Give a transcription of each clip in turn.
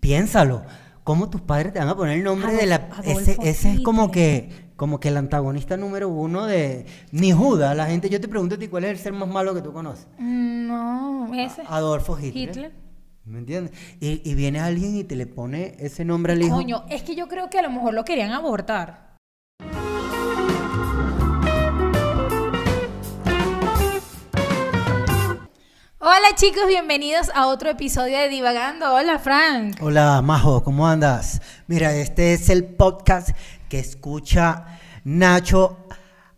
piénsalo, ¿cómo tus padres te van a poner el nombre de la... Ese, ese, es como que, como que el antagonista número uno de... Ni Judas, la gente, yo te pregunto a ti, ¿cuál es el ser más malo que tú conoces? No, ese. Adolfo Hitler. ¿Me entiendes? Y, y, viene alguien y te le pone ese nombre al hijo. Coño, es que yo creo que a lo mejor lo querían abortar. Hola chicos, bienvenidos a otro episodio de Divagando. Hola Frank. Hola Majo, ¿cómo andas? Mira, este es el podcast que escucha Nacho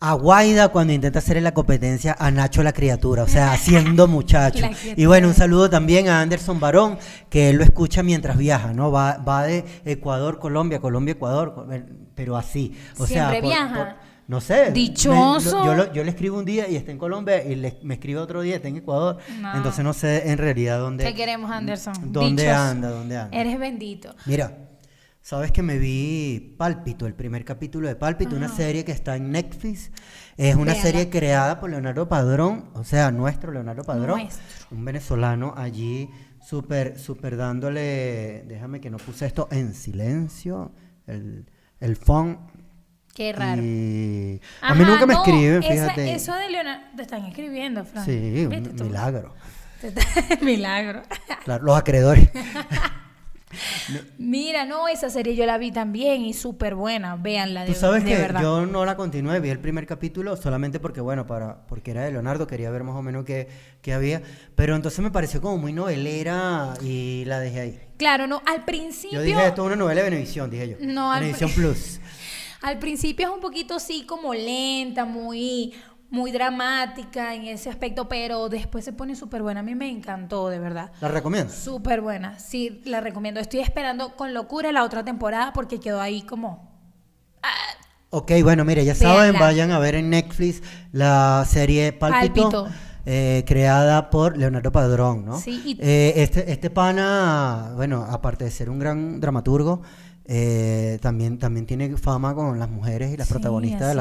Guaida cuando intenta hacerle la competencia a Nacho la criatura, o sea, haciendo muchacho. Y bueno, un saludo también a Anderson Barón, que lo escucha mientras viaja, ¿no? Va, va de Ecuador, Colombia, Colombia, Ecuador, eh, pero así. O Siempre sea, viaja. No sé. Dichoso. yo, le escribo un día y está en Colombia y me escribe otro día, está en Ecuador. Entonces no sé en realidad dónde. Te queremos, Anderson. ¿Dónde anda? ¿Dónde anda? Eres bendito. Mira, sabes que me vi Pálpito, el primer capítulo de Pálpito, una serie que está en Netflix. Es una serie creada por Leonardo Padrón, o sea, nuestro Leonardo Padrón. Un venezolano allí súper, súper dándole. Déjame que no puse esto en silencio. El, el phone Qué raro. a mí nunca me escriben, fíjate. eso de Leonardo. Te están escribiendo, Fran. Sí, milagro. milagro. los acreedores. Mira, no, esa serie yo la vi también y súper buena, véanla de, Tú sabes que yo no la continué, vi el primer capítulo solamente porque, bueno, para, porque era de Leonardo, quería ver más o menos qué, había, pero entonces me pareció como muy novelera y la dejé ahí. Claro, no, al principio... Yo dije, esto es una novela de Benevisión, dije yo. No, Benevisión al... Plus. Al principio es un poquito así como lenta, muy, muy dramática en ese aspecto, pero después se pone súper buena. A mí me encantó, de verdad. ¿La recomiendo? Súper buena, sí, la recomiendo. Estoy esperando con locura la otra temporada porque quedó ahí como... Ah. Ok, bueno, mire, ya saben, vayan a ver en Netflix la serie Palpito. Eh, creada por Leonardo Padrón, ¿no? Sí. Y... Eh, este, este pana, bueno, aparte de ser un gran dramaturgo, eh, también, también tiene fama con las mujeres y las protagonistas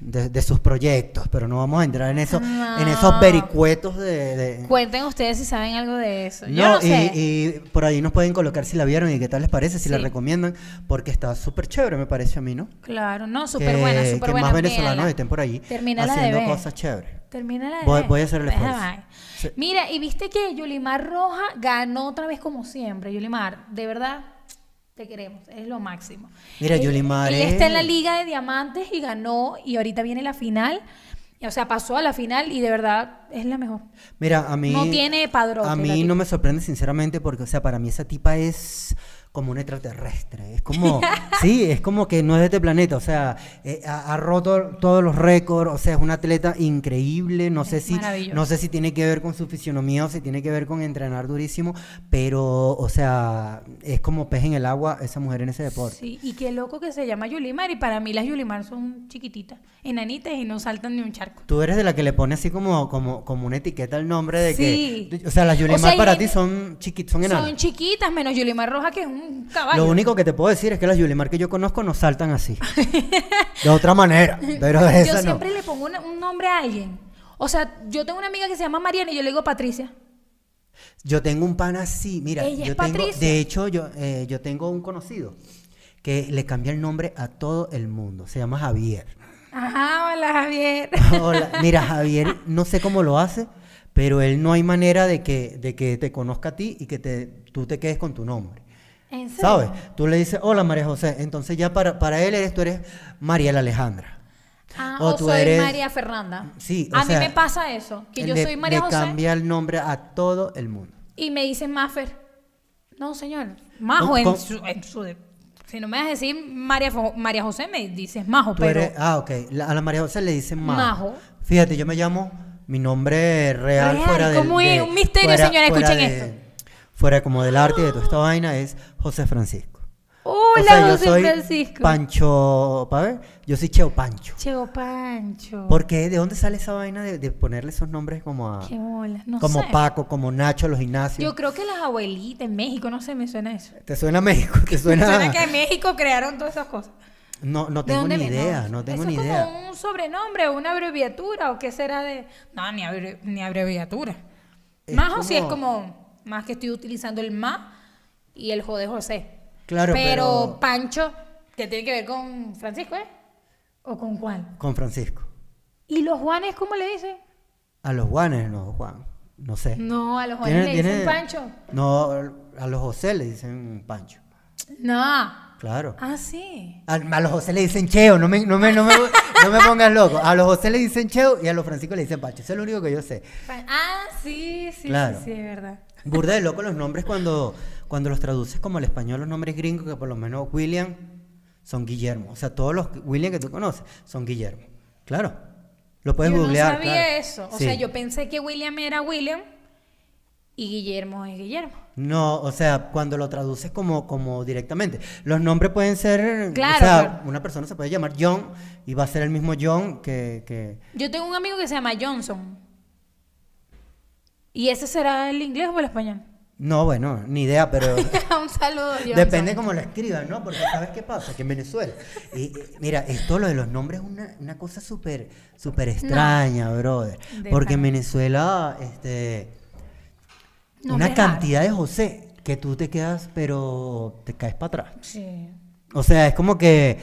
de, de, sus proyectos, pero no vamos a entrar en eso, en ah. esos vericuetos de, Cuenten ustedes si saben algo de eso. No, y, y, por ahí nos pueden colocar si la vieron y qué tal les parece, si la recomiendan, porque está súper chévere, me parece a mí, ¿no? Claro, no, súper buena, súper que más venezolanos estén por ahí haciendo cosas chéveres. Termina la voy, voy a hacer el Mira, y viste que Yulimar Roja ganó otra vez como siempre, Yulimar, de verdad queremos, Es lo máximo. Mira, Juli está en la Liga de Diamantes y ganó, y ahorita viene la final. O sea, pasó a la final y de verdad es la mejor. Mira, a mí. No tiene padrón. A mí no me sorprende, sinceramente, porque, o sea, para mí esa tipa es como un extraterrestre. Es como, sí, es como que no es de este planeta. O sea, eh, ha, roto todos los récords. O sea, es una atleta increíble. No sé si, no sé si tiene que ver con su fisionomía o si tiene que ver con entrenar durísimo, pero, o sea, es como pez en el agua esa mujer en ese deporte. Sí, y qué loco que se llama Yulimar. Y para mí las Yulimar son chiquititas, enanitas y no saltan ni un charco. Tú eres de la que le pone así como, como, como una etiqueta el nombre de sí. que. O sea, las Yulimar para ti son chiquitas, son enanas. Son chiquitas, menos Yulimar Roja, que es un lo único que te puedo decir es que las Yulimar que yo conozco no saltan así. de otra manera, pero Yo siempre le pongo un nombre a alguien. O sea, yo tengo una amiga que se llama Mariana y yo le digo Patricia. Yo tengo un pan así, mira, yo tengo, de hecho yo, eh, yo tengo un conocido que le cambia el nombre a todo el mundo, se llama Javier. Ajá, hola Javier. Hola, mira Javier, no sé cómo lo hace, pero él no hay manera de que, de que te conozca a ti y que te, tú te quedes con tu nombre. ¿Sabes? Tú le dices, hola María José. Entonces ya para, él eres, tú eres María Alejandra. Ah, o, tú soy eres... María Fernanda. Sí, A mí me pasa eso, que yo soy María José José. cambia el nombre a todo el mundo. Y me dicen Mafer. No, señor. Majo en, Su, Si no me vas a decir María, José, me dices Majo, pero... ah, ok. a la María José le dicen Majo. Majo. Fíjate, yo me llamo... Mi nombre real, fuera de... ¿Cómo es? Un misterio, señores. Escuchen esto. Fuera como del arte Y de toda esta vaina es José Francisco. Hola, yo José soy Francisco. Pancho, ¿para ver? Yo soy Cheo Pancho. Cheo Pancho. ¿Por qué? ¿De dónde sale esa vaina de, de ponerle esos nombres como a. Qué bola. No como Paco, como Nacho, los gimnasios. Yo creo que las abuelitas en México, no sé, me suena eso. ¿Te suena a México? ¿Te suena... que en México crearon todas esas cosas. No, no tengo ni idea, no, tengo eso es como un sobrenombre o una abreviatura o qué será de. No, ni, abreviatura. más o si es como. Más que estoy utilizando el más y el Jode José. Claro, pero, Pancho, ¿qué tiene que ver con Francisco, ¿eh? ¿O con cuál Con Francisco. ¿Y los Juanes cómo le dicen? A los Juanes, no, Juan. No sé. No, a los Juanes le dicen Pancho. No, a los José le dicen Pancho. No. Claro. Ah, sí. A, los José le dicen Cheo, no me, pongas loco. A los José le dicen Cheo y a los Francisco le dicen Pancho. Eso es lo único que yo sé. Ah, sí, sí, claro. sí, es verdad. Burda de loco los nombres cuando cuando los traduces como al español los nombres gringos, que por lo menos William son Guillermo. O sea, todos los William que tú conoces son Guillermo. Claro. Lo puedes googlear. Yo no sabía eso. O sea, yo pensé que William era William y Guillermo es Guillermo. No, o sea, cuando lo traduces como, como directamente. Los nombres pueden ser. Claro, o sea, una persona se puede llamar John y va a ser el mismo John que. Yo tengo un amigo que se llama Johnson. ¿Y ese será el inglés o el español? No, bueno, ni idea, pero. un saludo, Depende cómo lo escriban, ¿no? Porque ¿sabes qué pasa? Que en Venezuela. Y, mira, esto lo de los nombres es una, cosa súper súper extraña, brother. porque en Venezuela, este. una cantidad de José que tú te quedas, pero te caes para atrás. Sí. O sea, es como que.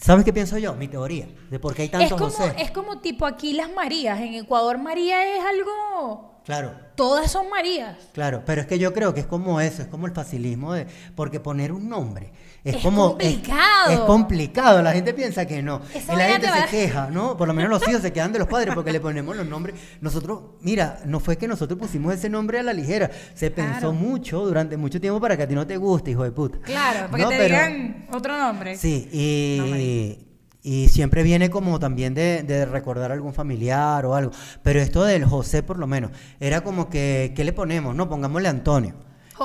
¿Sabes qué pienso yo? Mi teoría. De por qué hay tantos José. Es como tipo aquí las Marías. En Ecuador, María es algo Claro. Todas son Marías. Claro, pero es que yo creo que es como eso, es como el facilismo de. Porque poner un nombre es, es como. Complicado. Es, complicado. La gente piensa que no. y la gente se queja, ¿no? Por lo menos los hijos se quedan de los padres porque le ponemos los nombres. Nosotros, mira, no fue que nosotros pusimos ese nombre a la ligera. Se pensó mucho durante mucho tiempo para que a ti no te guste, hijo de puta. Claro, porque te otro nombre. Sí, y. Y siempre viene como también de, recordar a algún familiar o algo. Pero esto del José, por lo menos, era como que, ¿qué le ponemos? No, pongámosle Antonio.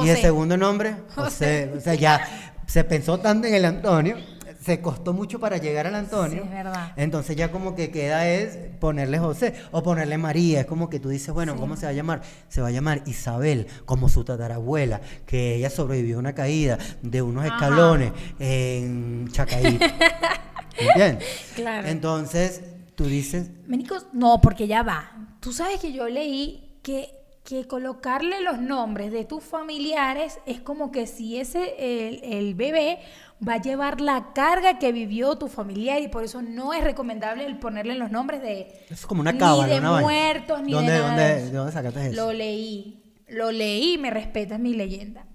Y el segundo nombre, José. O sea, ya se pensó tanto en el Antonio, se costó mucho para llegar al Antonio. es verdad. Entonces ya como que queda es ponerle José o ponerle María. Es como que tú dices, bueno, ¿cómo se va a llamar? Se va a llamar Isabel, como su tatarabuela, que ella sobrevivió a una caída de unos escalones en Chacaí. bien Claro. Entonces, tú dices... Ménicos, no, porque ya va. Tú sabes que yo leí que, que colocarle los nombres de tus familiares es como que si ese, el, bebé va a llevar la carga que vivió tu familiar y por eso no es recomendable el ponerle los nombres de es como una cábala, ni de muertos ni de ¿dónde, ¿De dónde sacaste eso? Lo leí. Lo leí, me respetas mi leyenda.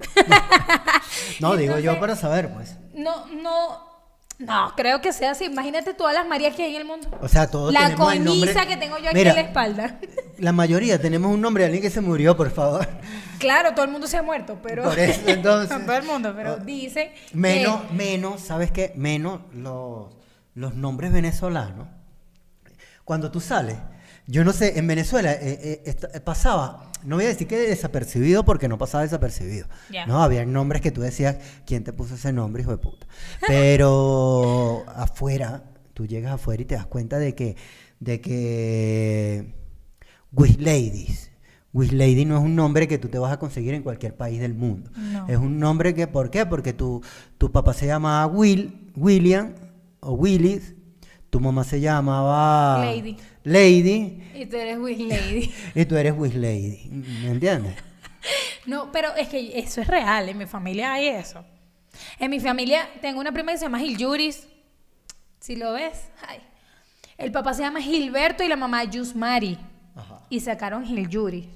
no, digo yo para saber, pues. No, no, no, creo que sea así. Imagínate todas las Marías que hay en el mundo. O sea, todos la tenemos nombre. que tengo yo aquí en la espalda. La mayoría tenemos un nombre de alguien que se murió, por favor. Claro, todo el mundo se ha muerto, pero. Por eso, entonces. todo el mundo, pero oh, dice. Menos, menos, ¿sabes qué? Menos los, los nombres venezolanos. Cuando tú sales, yo no sé, en Venezuela eh, eh, eh, pasaba, no voy a decir que desapercibido porque no pasaba desapercibido. No, había nombres que tú decías, ¿quién te puso ese nombre, hijo de puta? Pero afuera, tú llegas afuera y te das cuenta de que, de que, with ladies. no es un nombre que tú te vas a conseguir en cualquier país del mundo. Es un nombre que, ¿por qué? Porque tu, tu papá se llama Will, William o Willis tu mamá se llamaba Lady. Lady. Y tú eres Wish Lady. y tú eres Wish Lady. ¿Me entiendes? no, pero es que eso es real. En mi familia hay eso. En mi familia tengo una prima que se llama Gil Yuris. Si lo ves, ay. El papá se llama Gilberto y la mamá Yusmari. Ajá. Y sacaron Gil Yuris.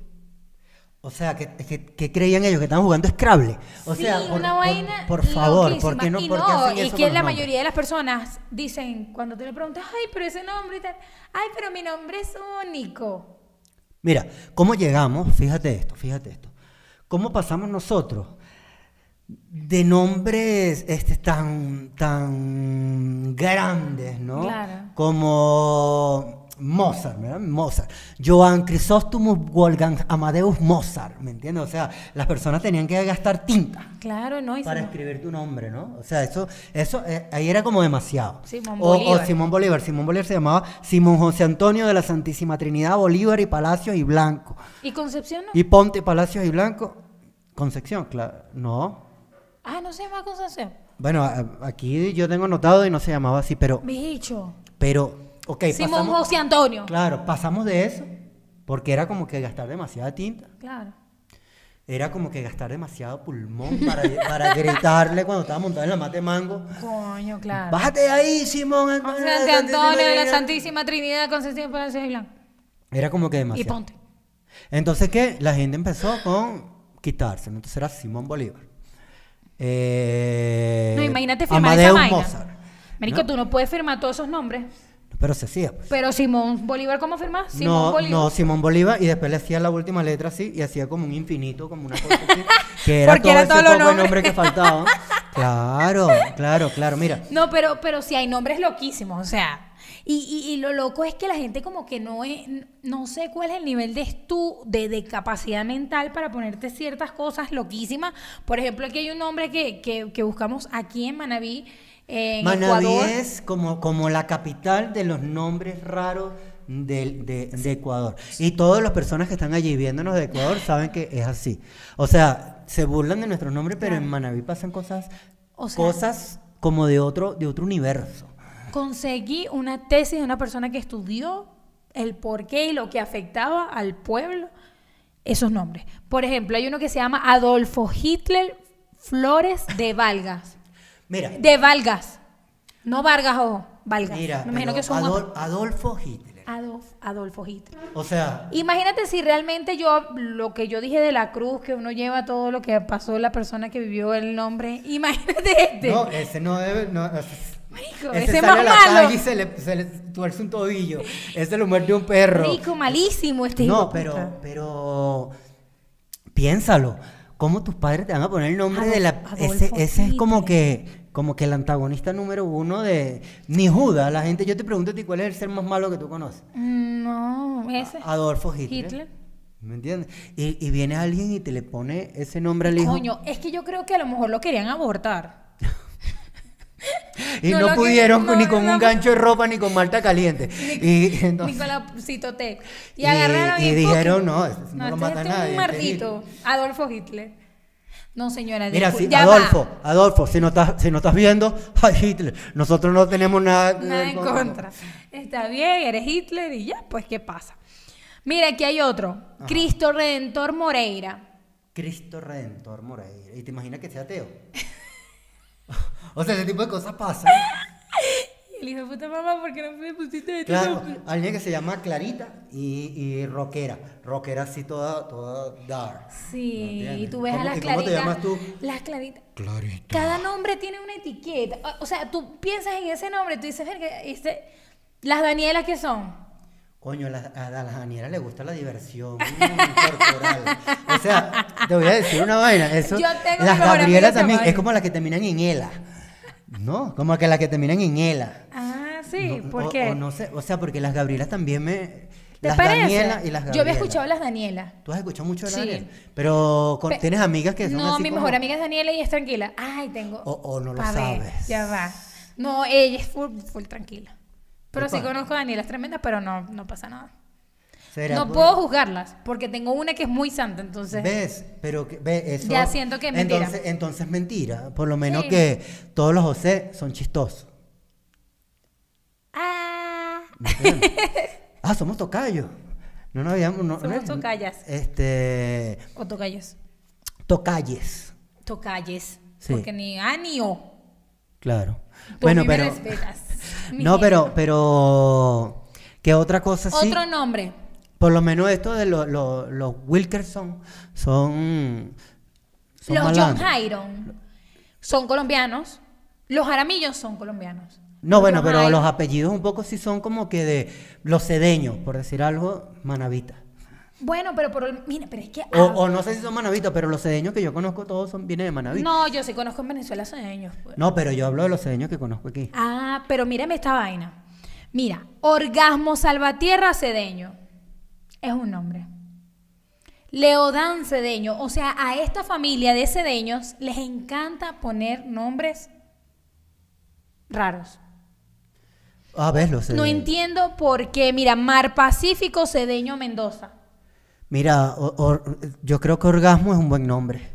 O sea, que, creían ellos que estaban jugando Scrabble. O sea, por, una vaina por, favor, porque no? Y que la mayoría de las personas dicen, cuando te lo preguntas, ay, pero ese nombre y tal, ay, pero mi nombre es único. Mira, ¿cómo llegamos? Fíjate esto, fíjate esto. ¿Cómo pasamos nosotros de nombres este, tan, tan grandes, ¿no? Claro. Como Mozart, ¿verdad? Mozart. Joan Crisóstomo Wolfgang Amadeus Mozart, ¿me entiendes? O sea, las personas tenían que gastar tinta. Claro, ¿no? Y para escribir tu nombre, ¿no? O sea, eso, eso eh, ahí era como demasiado. Simón Bolívar. O Simón Bolívar. Simón Bolívar se llamaba Simón José Antonio de la Santísima Trinidad, Bolívar y Palacios y Blanco. ¿Y Concepción Y Ponte, Palacios y Blanco. Concepción, claro. No. Ah, no se llama Concepción. Bueno, aquí yo tengo anotado y no se llamaba así, pero. Bicho. Pero Simón José Antonio. Claro, pasamos de eso, porque era como que gastar demasiada tinta. Claro. Era como que gastar demasiado pulmón para, gritarle cuando estaba montado en la mate mango. Coño, claro. Bájate de ahí, Simón Antonio. José Antonio de la Santísima Trinidad, Concepción para y Blanco. Era como que demasiado. Y ponte. Entonces, ¿qué? La gente empezó con quitarse. Entonces era Simón Bolívar. Eh, no, imagínate firmar Amadeus esa vaina. Marico, tú no puedes firmar todos esos nombres. Pero se hacía. Pues. Pero Simón Bolívar, ¿cómo afirma? Simón no, Bolívar. No, Simón Bolívar, y después le hacía la última letra así, y hacía como un infinito, como una cosa que era todo era ese nombre. que faltaba. claro, claro, claro, mira. No, pero, pero si hay nombres loquísimos, o sea. Y, y, lo loco es que la gente como que no es, no sé cuál es el nivel de estu de, capacidad mental para ponerte ciertas cosas loquísimas. Por ejemplo, aquí hay un nombre que, que, que buscamos aquí en Manaví, Manaví es como, como la capital de los nombres raros de, Ecuador. Y todas las personas que están allí viéndonos de Ecuador saben que es así. O sea, se burlan de nuestros nombres pero en Manabí pasan cosas, cosas como de otro, de otro universo. Conseguí una tesis de una persona que estudió el porqué y lo que afectaba al pueblo esos nombres. Por ejemplo, hay uno que se llama Adolfo Hitler Flores de Valgas. Mira. De Vargas. No Vargas, ojo. Vargas. Mira, imagino que son Adolfo Hitler. Adolfo Hitler. O sea. Imagínate si realmente yo, lo que yo dije de la cruz, que uno lleva todo lo que pasó la persona que vivió el nombre. Imagínate este. No, ese no debe. No, ese, sale a la malo. Calle y se le, tuerce un tobillo. Ese lo muerde un perro. Rico, malísimo este No, pero, pero piénsalo. ¿cómo tus padres te van a poner el nombre de la... Ese, ese, es como que, como que el antagonista número uno de... Ni Judas, la gente, yo te pregunto a ti, ¿cuál es el ser más malo que tú conoces? No, ese. Adolfo Hitler. Hitler. ¿Me entiendes? Y, y viene alguien y te le pone ese nombre al hijo. Coño, es que yo creo que a lo mejor lo querían abortar. Y no, pudieron ni con un gancho de ropa, ni con malta caliente. Ni, y, con la citotec. Y, agarraron y, dijeron, este no, no, lo este mata este nadie. Un este martito, Adolfo Hitler. No, señora. Mira, si, Adolfo, Adolfo, si no estás, no estás viendo, ay, Hitler, nosotros no tenemos nada, en contra. Está bien, eres Hitler y ya, pues, ¿qué pasa? Mira, aquí hay otro. Cristo Redentor Moreira. Cristo Redentor Moreira. ¿Y te imaginas que sea ateo? o sea, ese tipo de cosas pasa. Y el hijo de puta mamá, ¿por qué no me pusiste de Claro, alguien que se llama Clarita y, y rockera. Rockera así toda, toda dark. Sí, y tú ves a las claritas. ¿Cómo te llamas tú? Las claritas. Clarita. Cada nombre tiene una etiqueta. O, sea, tú piensas en ese nombre, tú dices, este, las Danielas, ¿qué son? Coño, a las Danielas le gusta la diversión O sea, te voy a decir una vaina. Eso, Yo tengo las Gabrielas también, es como las que terminan en ELA. No, como que las que terminan en ELA. Ah, sí, ¿por qué? O, sea, porque las Gabrielas también me... ¿Te las parece? Daniela y las Gabriela. Yo había escuchado a las Daniela. ¿Tú has escuchado mucho a las sí. Daniela? Pero tienes amigas que son No, mi mejor amiga es Daniela y es tranquila. Ay, tengo... O, no lo sabes. ya va. No, ella es full, full tranquila. Pero sí conozco a Daniela, es tremenda, pero no, pasa nada. No pues. puedo juzgarlas, porque tengo una que es muy santa, entonces. ¿Ves? Pero ¿ves eso. Ya siento que es mentira. Entonces, entonces mentira. Por lo menos que todos los José son chistosos. Ah. ah, somos tocayos. No nos habíamos. somos tocayas. Este. O tocayos. Tocalles. Tocalles. Porque ni anio. Claro bueno, pero. no, pero, pero. ¿Qué otra cosa Otro nombre. Por lo menos esto de los Wilkerson son. los John Hyron son colombianos. Los Aramillos son colombianos. No, bueno, pero los apellidos un poco sí son como que de los sedeños, por decir algo, manabita bueno, pero por mira, pero es que. O, ah. no sé si son manavitos, pero los cedeños que yo conozco todos son, vienen de Manaví. No, yo sí conozco en Venezuela cedeños. Pues. No, pero yo hablo de los cedeños que conozco aquí. Ah, pero mírame esta vaina. Mira, Orgasmo Salvatierra Cedeño. Es un nombre. Leodán Cedeño. O sea, a esta familia de cedeños les encanta poner nombres raros. A ver, los cedeños. No entiendo por qué. Mira, Mar Pacífico Cedeño Mendoza. Mira, yo creo que orgasmo es un buen nombre.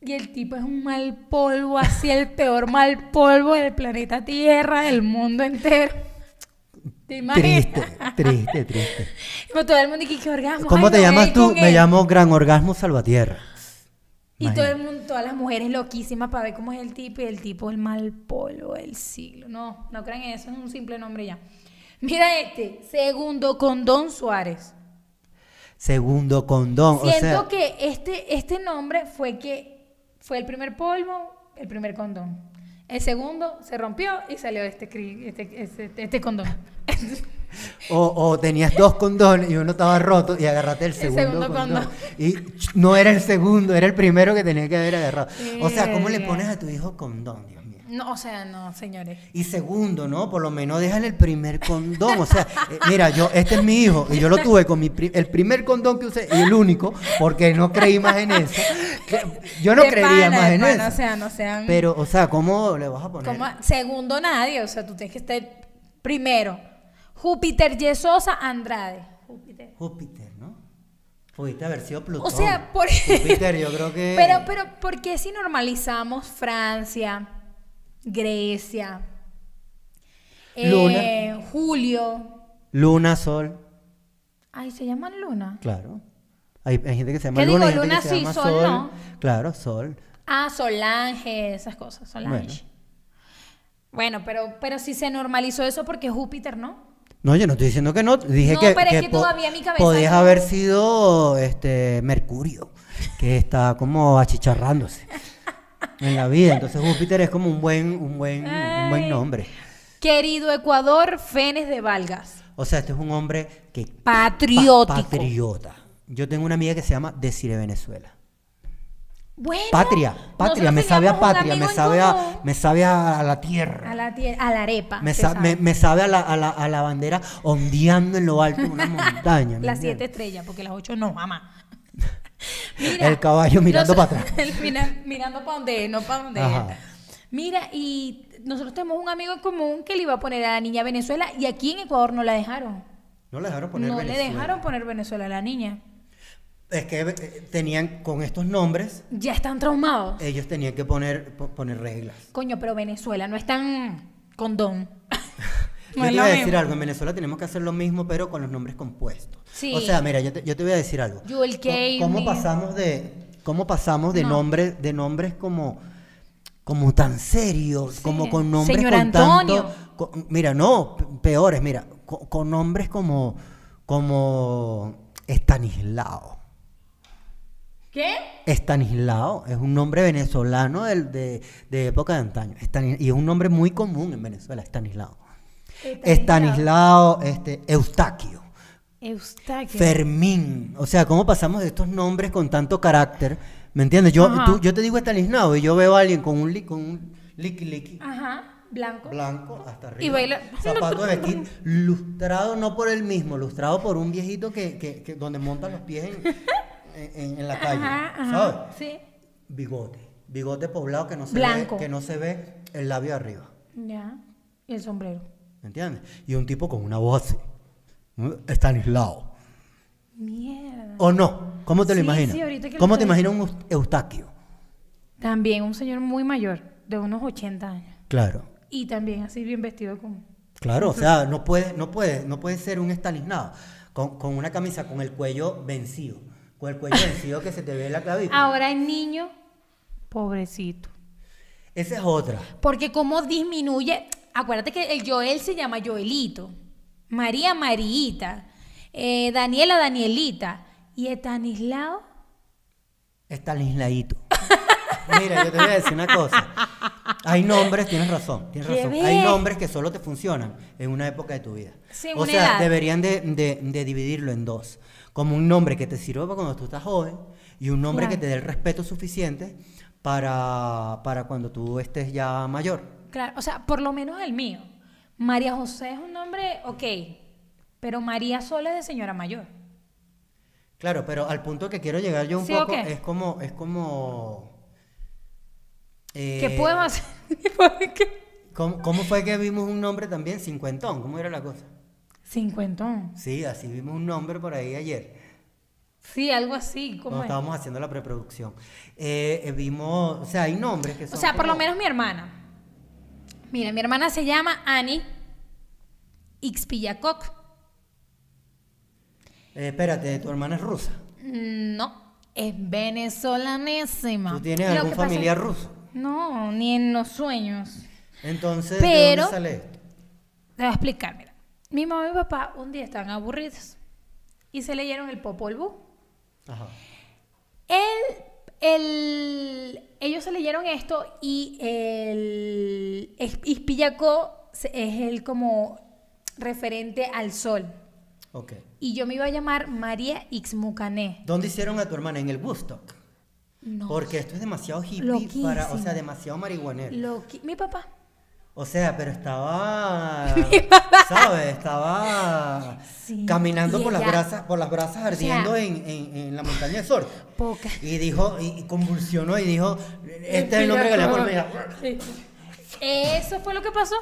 Y el tipo es un mal polvo, así el peor mal polvo del planeta Tierra, del mundo entero. ¿Te Triste, triste, triste. Como todo el mundo dice, que orgasmo? ¿Cómo te llamas tú? Me llamo Gran Orgasmo Salvatierra. Y todo el mundo, todas las mujeres loquísimas para ver cómo es el tipo y el tipo el mal polvo del siglo. No, no crean eso, es un simple nombre ya. Mira este, segundo con Don Suárez segundo condón. o sea, que este, este nombre fue que fue el primer polvo, el primer condón. El segundo se rompió y salió este, este, este, este, condón. O, tenías dos condones y uno estaba roto y agarraste el segundo, condón. Y no era el segundo, era el primero que tenía que haber agarrado. O sea, ¿cómo le eh. pones a tu hijo condón? No, o sea, no, señores. Y segundo, ¿no? Por lo menos déjale el primer condón. O sea, eh, mira, yo, este es mi hijo y yo lo tuve con mi el primer condón que usé y el único, porque no creí más en eso. Yo no creía más en eso. O sea, no sean... Pero, o sea, ¿cómo le vas a poner? Segundo, nadie. O sea, tú tienes que estar primero. Júpiter Yesosa Andrade. Júpiter. Júpiter, ¿no? Pudiste haber sido Plutón. O sea, por Júpiter, yo creo que. Pero, pero, ¿por qué si normalizamos Francia? Grecia. Eh, julio. Luna, sol. Ay, ¿se llaman luna? Claro. Hay, gente que se llama ¿Qué luna. Digo, luna sí, sol, no. Claro, sol. Ah, Solange, esas cosas, Solange. Bueno, pero, pero si se normalizó eso porque Júpiter, ¿no? No, yo no estoy diciendo que no. Dije que, pero es Podías haber sido este Mercurio, que está como achicharrándose en la vida. Entonces Júpiter es como un buen, un buen, buen nombre. Querido Ecuador, Fenes de Valgas. O sea, este es un hombre que... Patriótico. patriota. Yo tengo una amiga que se llama Desire Venezuela. Bueno, patria, patria, me sabe a patria, me sabe a, me sabe a, la tierra. A la, tierra, a la arepa. Me, sabe. a, la, a la, bandera ondeando en lo alto de una montaña. las siete estrellas, porque las ocho no, mamá el caballo mirando para atrás. mirando para donde, no para donde. Mira, y nosotros tenemos un amigo en común que le iba a poner a la niña Venezuela y aquí en Ecuador no la dejaron. No la dejaron poner Venezuela. No le dejaron poner Venezuela a la niña. Es que eh, tenían con estos nombres. Ya están traumados. Ellos tenían que poner, poner reglas. Coño, pero Venezuela no es tan condón. Yo te voy a decir algo, en Venezuela tenemos que hacer lo mismo, pero con los nombres compuestos. O sea, mira, yo te, voy a decir algo. ¿Cómo, pasamos de, cómo pasamos de, nombres de nombres como, como tan serios, como con nombres con Antonio. tanto... mira, no, peores, mira, con, nombres como, como Estanislao. ¿Qué? Estanislao es un nombre venezolano de, de, época de antaño. y es un nombre muy común en Venezuela, Estanislao. Estanislao, este, Eustaquio. Eustaquio. Fermín. O sea, ¿cómo pasamos de estos nombres con tanto carácter? ¿Me entiendes? Yo, te digo Estanislao y yo veo a alguien con un, li, con un Blanco. Blanco hasta arriba. Y de aquí, Lustrado no por él mismo, lustrado por un viejito que, donde monta los pies en, la calle. ¿Sabes? Sí. Bigote. Bigote poblado que no se ve. Que no se ve el labio arriba. Ya. Y el sombrero. ¿Me entiendes? Y un tipo con una voz así. Mierda. ¿O no? ¿Cómo te lo imaginas? Sí, ahorita que ¿Cómo te imaginas un Eustaquio? También un señor muy mayor, de unos 80 años. Claro. Y también así bien vestido con... Claro, o sea, no puede, no puede, no puede ser un estalinado con, con una camisa con el cuello vencido, con el cuello vencido que se te ve la clavícula. Ahora el niño, pobrecito. Esa es otra. Porque cómo disminuye, acuérdate que el Joel se llama Joelito, María Mariita, eh, Daniela Danielita y Estanislao. Estanislaito. Mira, yo te voy a decir una cosa. Hay nombres, tienes razón, tienes razón. Hay nombres que solo te funcionan en una época de tu vida. o sea, deberían de, dividirlo en dos. Como un nombre que te sirva para cuando tú estás joven y un nombre que te dé el respeto suficiente para, para cuando tú estés ya mayor. Claro, o sea, por lo menos el mío. María José es un nombre, ok, pero María Sol es de señora mayor. Claro, pero al punto que quiero llegar yo un poco es como, es como. ¿Qué eh, puedo hacer? ¿Cómo, fue que vimos un nombre también? Cincuentón, ¿cómo era la cosa? Cincuentón. Sí, así vimos un nombre por ahí ayer. Sí, algo así. como estábamos haciendo la preproducción. Eh, eh, vimos, o sea, hay nombres que son. O sea, por lo menos mi hermana. Mira, mi hermana se llama Annie Ixpillacoc. Eh, espérate, ¿tu hermana es rusa? Mm, no, es venezolanésima. ¿Tú tienes algún familiar ruso? No, ni en los sueños. Entonces, Pero, ¿de dónde sale esto? Te voy a explicar, mira. Mi mamá y mi papá un día estaban aburridos y se leyeron el Popol Vuh. Ajá. El, el, ellos se leyeron esto y el Ispillacó es el como referente al sol. Ok. Y yo me iba a llamar María Ixmucané. ¿Dónde hicieron a tu hermana? En el Woodstock. No. Porque esto es demasiado hippie para, o sea, demasiado marihuanero. Mi papá. O sea, pero estaba, ¿sabes? Estaba caminando por las brasas, por las brasas ardiendo en, la montaña de Sol. Y dijo, y, convulsionó y dijo, este es el nombre que le voy a Eso fue lo que pasó.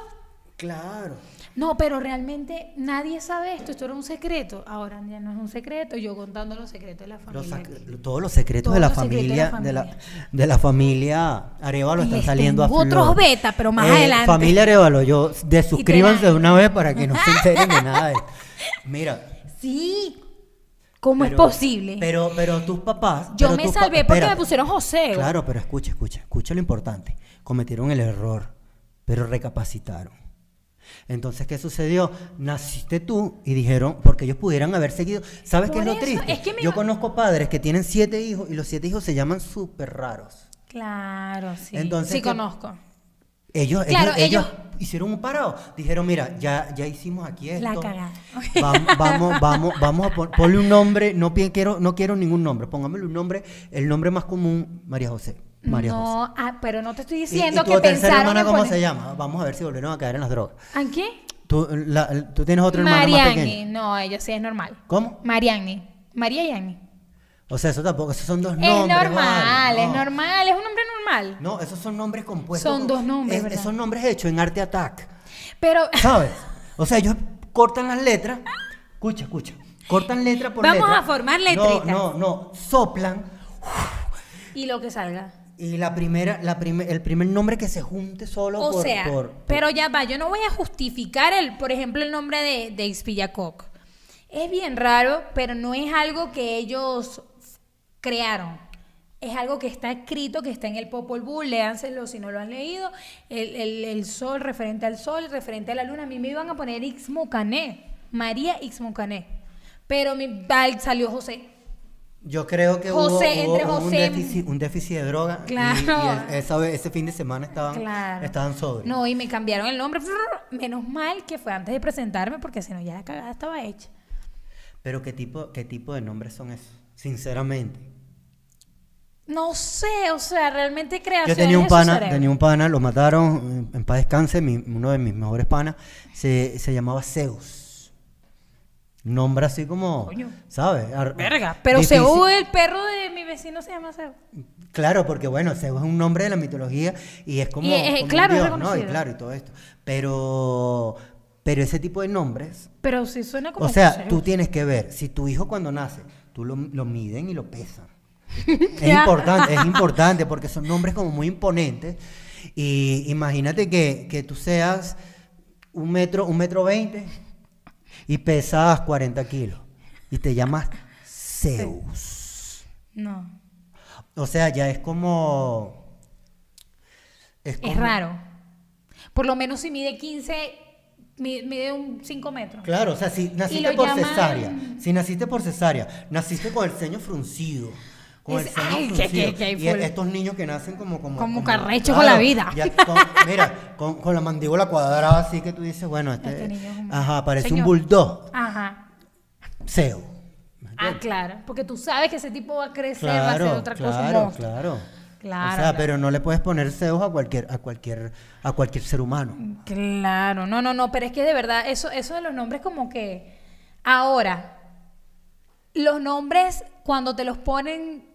Claro no, pero realmente nadie sabe esto, esto era un secreto. Ahora ya no es un secreto, yo contando los secretos de la familia. todos los secretos de, la familia, de, la de la familia Arevalo están saliendo a flor. otros beta, pero más eh, adelante. Familia Arevalo, yo desuscríbanse de una vez para que no se enteren de nada. Mira. Sí. ¿Cómo es posible? Pero, pero tus papás. Yo me salvé porque me pusieron José. Claro, pero escucha, escucha, escucha lo importante. Cometieron el error, pero recapacitaron entonces, ¿qué sucedió? Naciste tú y dijeron, porque ellos pudieran haber seguido. ¿Sabes qué es lo triste? Yo conozco padres que tienen siete hijos y los siete hijos se llaman súper raros. Claro, sí. Entonces, sí, conozco. Ellos, ellos, hicieron un parado. Dijeron, mira, ya, ya hicimos aquí esto. La cagada. Vamos, vamos, vamos, a ponerle un nombre. No quiero, no quiero ningún nombre. Póngamelo un nombre, el nombre más común, María José no, ah, pero no te estoy diciendo y tu que tercera hermana cómo se llama? Vamos a ver si volvieron a caer en las drogas. ¿A qué? Tú, tienes otro hermano más no, ella sí es normal. ¿Cómo? Mariani. María y O sea, eso tampoco, esos son dos nombres. Es normal, es normal, es un nombre normal. No, esos son nombres compuestos. Son dos nombres, esos Son nombres hechos en Arte Attack. Pero... ¿Sabes? O sea, ellos cortan las letras. Escucha, escucha. Cortan letra por Vamos Vamos a formar letritas. No, no, no. Soplan. y lo que salga. Y la primera, la el primer nombre que se junte solo o sea, Pero ya va, yo no voy a justificar el, por ejemplo, el nombre de, de Es bien raro, pero no es algo que ellos crearon. Es algo que está escrito, que está en el Popol Vuh, léanselo si no lo han leído. El, sol, referente al sol, referente a la luna. A mí me iban a poner Ixmucané, María Ixmocané. Pero mi, salió José. Yo creo que hubo, un, déficit, de droga. Y, e-, ese fin de semana estaban, claro. estaban No, y me cambiaron el nombre. Menos mal que fue antes de presentarme, porque si no, ya la cagada estaba hecha. Pero, ¿qué tipo, qué tipo de nombres son esos? Sinceramente. No sé, o sea, realmente creación. Yo tenía un pana, tenía un pana, lo mataron, en paz descanse, uno de mis mejores panas, se llamaba Zeus. Nombre así como, ¿sabes? Verga, pero se el perro de mi vecino se llama Zeus Claro, porque bueno, Zeus es un nombre de la mitología y es como, claro, ¿no? Y claro, y todo esto. Pero pero ese tipo de nombres, pero si suena como O sea, tú tienes que ver si tu hijo cuando nace, tú lo, miden y lo pesan. es importante, es importante porque son nombres como muy imponentes y imagínate que, que tú seas un metro, un metro veinte y pesabas 40 kilos y te llamas Zeus. No. O sea, ya es como... Es, raro. Por lo menos si mide 15, mide un 5 metros. Claro, o sea, si naciste por cesárea, si naciste por cesárea, naciste con el ceño fruncido y estos niños que nacen como como como, con la vida mira con, la mandíbula cuadrada así que tú dices bueno este, este ajá parece un bulldog ajá seo ah claro porque tú sabes que ese tipo va a crecer va a ser otra cosa claro claro o sea, pero no le puedes poner seo a cualquier, a cualquier, a cualquier ser humano. Claro, no, no, no, pero es que de verdad, eso, eso de los nombres como que ahora, los nombres cuando te los ponen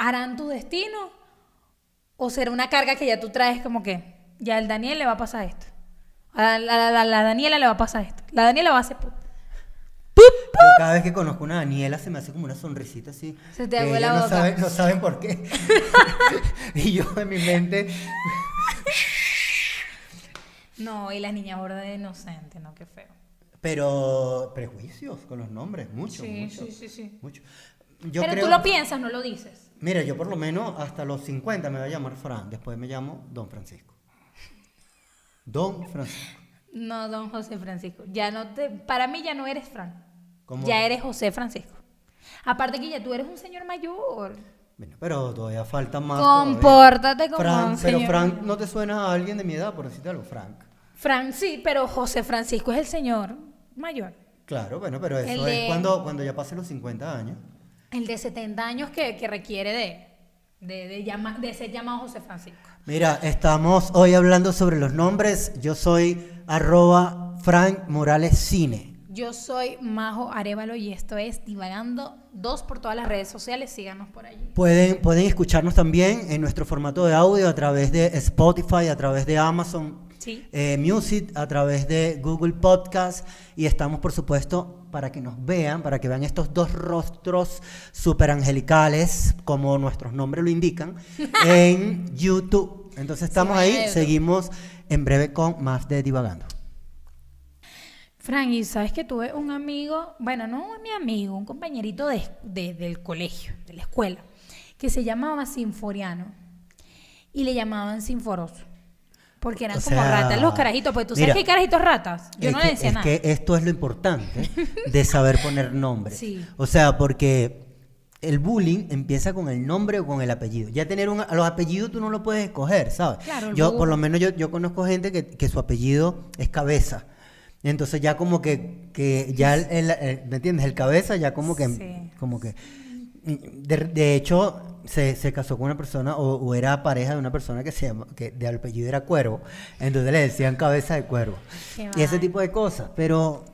harán tu destino o será una carga que ya tú traes como que ya el Daniel le va a pasar esto. A la, Daniela le va a pasar esto. La Daniela va a hacer ¡Pup, cada vez que conozco una Daniela se me hace como una sonrisita así. Se te No saben, por qué. y yo en mi mente. no, y la niña gorda de inocente, no, qué feo. Pero prejuicios con los nombres, mucho, sí, mucho. Sí, sí, sí. Mucho. Pero tú lo piensas, no lo dices. Mira, yo por lo menos hasta los 50 me voy a llamar Frank. después me llamo Don Francisco. Don Francisco. No, Don José Francisco. Ya no te, para mí ya no eres Fran. Ya eres José Francisco. Aparte que ya tú eres un señor mayor. Bueno, pero todavía falta más. Compórtate como Frank, un Pero Frank, ¿no te suena a alguien de mi edad, por decirte algo, Frank? Frank, sí, pero José Francisco es el señor mayor. Claro, bueno, pero eso es cuando, cuando ya pase los 50 años el de 70 años que, requiere de, de, ser llamado José Francisco. Mira, estamos hoy hablando sobre los nombres. Yo soy arroba Frank Morales Cine. Yo soy Majo Arevalo y esto es Divagando 2 por todas las redes sociales. Síganos por allí. Pueden, pueden escucharnos también en nuestro formato de audio a través de Spotify, a través de Amazon eh, music, a través de Google Podcast y estamos, por supuesto, para que nos vean, para que vean estos dos rostros super angelicales, como nuestros nombres lo indican, en YouTube. Entonces estamos ahí, seguimos en breve con más de Divagando. Frank y sabes que tuve un amigo, bueno, no mi amigo, un compañerito de, del colegio, de la escuela, que se llamaba Sinforiano y le llamaban Sinforoso. Porque eran como ratas los carajitos. Pues tú sabes que hay carajitos ratas. Yo no le decía es que esto es lo importante de saber poner nombre. Sí. O sea, porque el bullying empieza con el nombre o con el apellido. Ya tener un, los apellidos tú no lo puedes escoger, ¿sabes? Claro, yo, por lo menos yo, conozco gente que, su apellido es cabeza. Entonces ya como que, ya, ¿me entiendes? El cabeza ya como que, como que de, hecho, se, casó con una persona o, era pareja de una persona que se llama, que de apellido era Cuervo. Entonces le decían cabeza de cuervo. y ese tipo de cosas. Pero,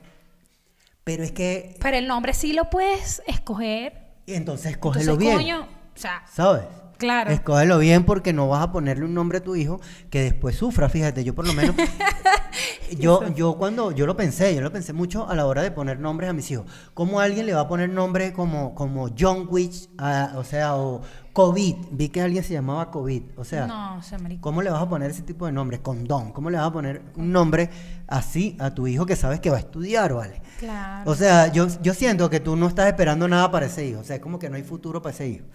pero es que. Pero el nombre sí lo puedes escoger. Y entonces escógelo bien. Coño, o sea, ¿Sabes? Claro. Escógelo bien porque no vas a ponerle un nombre a tu hijo que después sufra. Fíjate, yo por lo menos. yo, yo cuando. Yo lo pensé, yo lo pensé mucho a la hora de poner nombres a mis hijos. ¿Cómo alguien le va a poner nombre como, como John Witch, o sea, o COVID. Vi que alguien se llamaba COVID. O sea, no, ¿cómo le vas a poner ese tipo de nombres? Condón. ¿Cómo le vas a poner un nombre así a tu hijo que sabes que va a estudiar, vale? Claro. O sea, yo, yo siento que tú no estás esperando nada para ese hijo. O sea, es como que no hay futuro para ese hijo.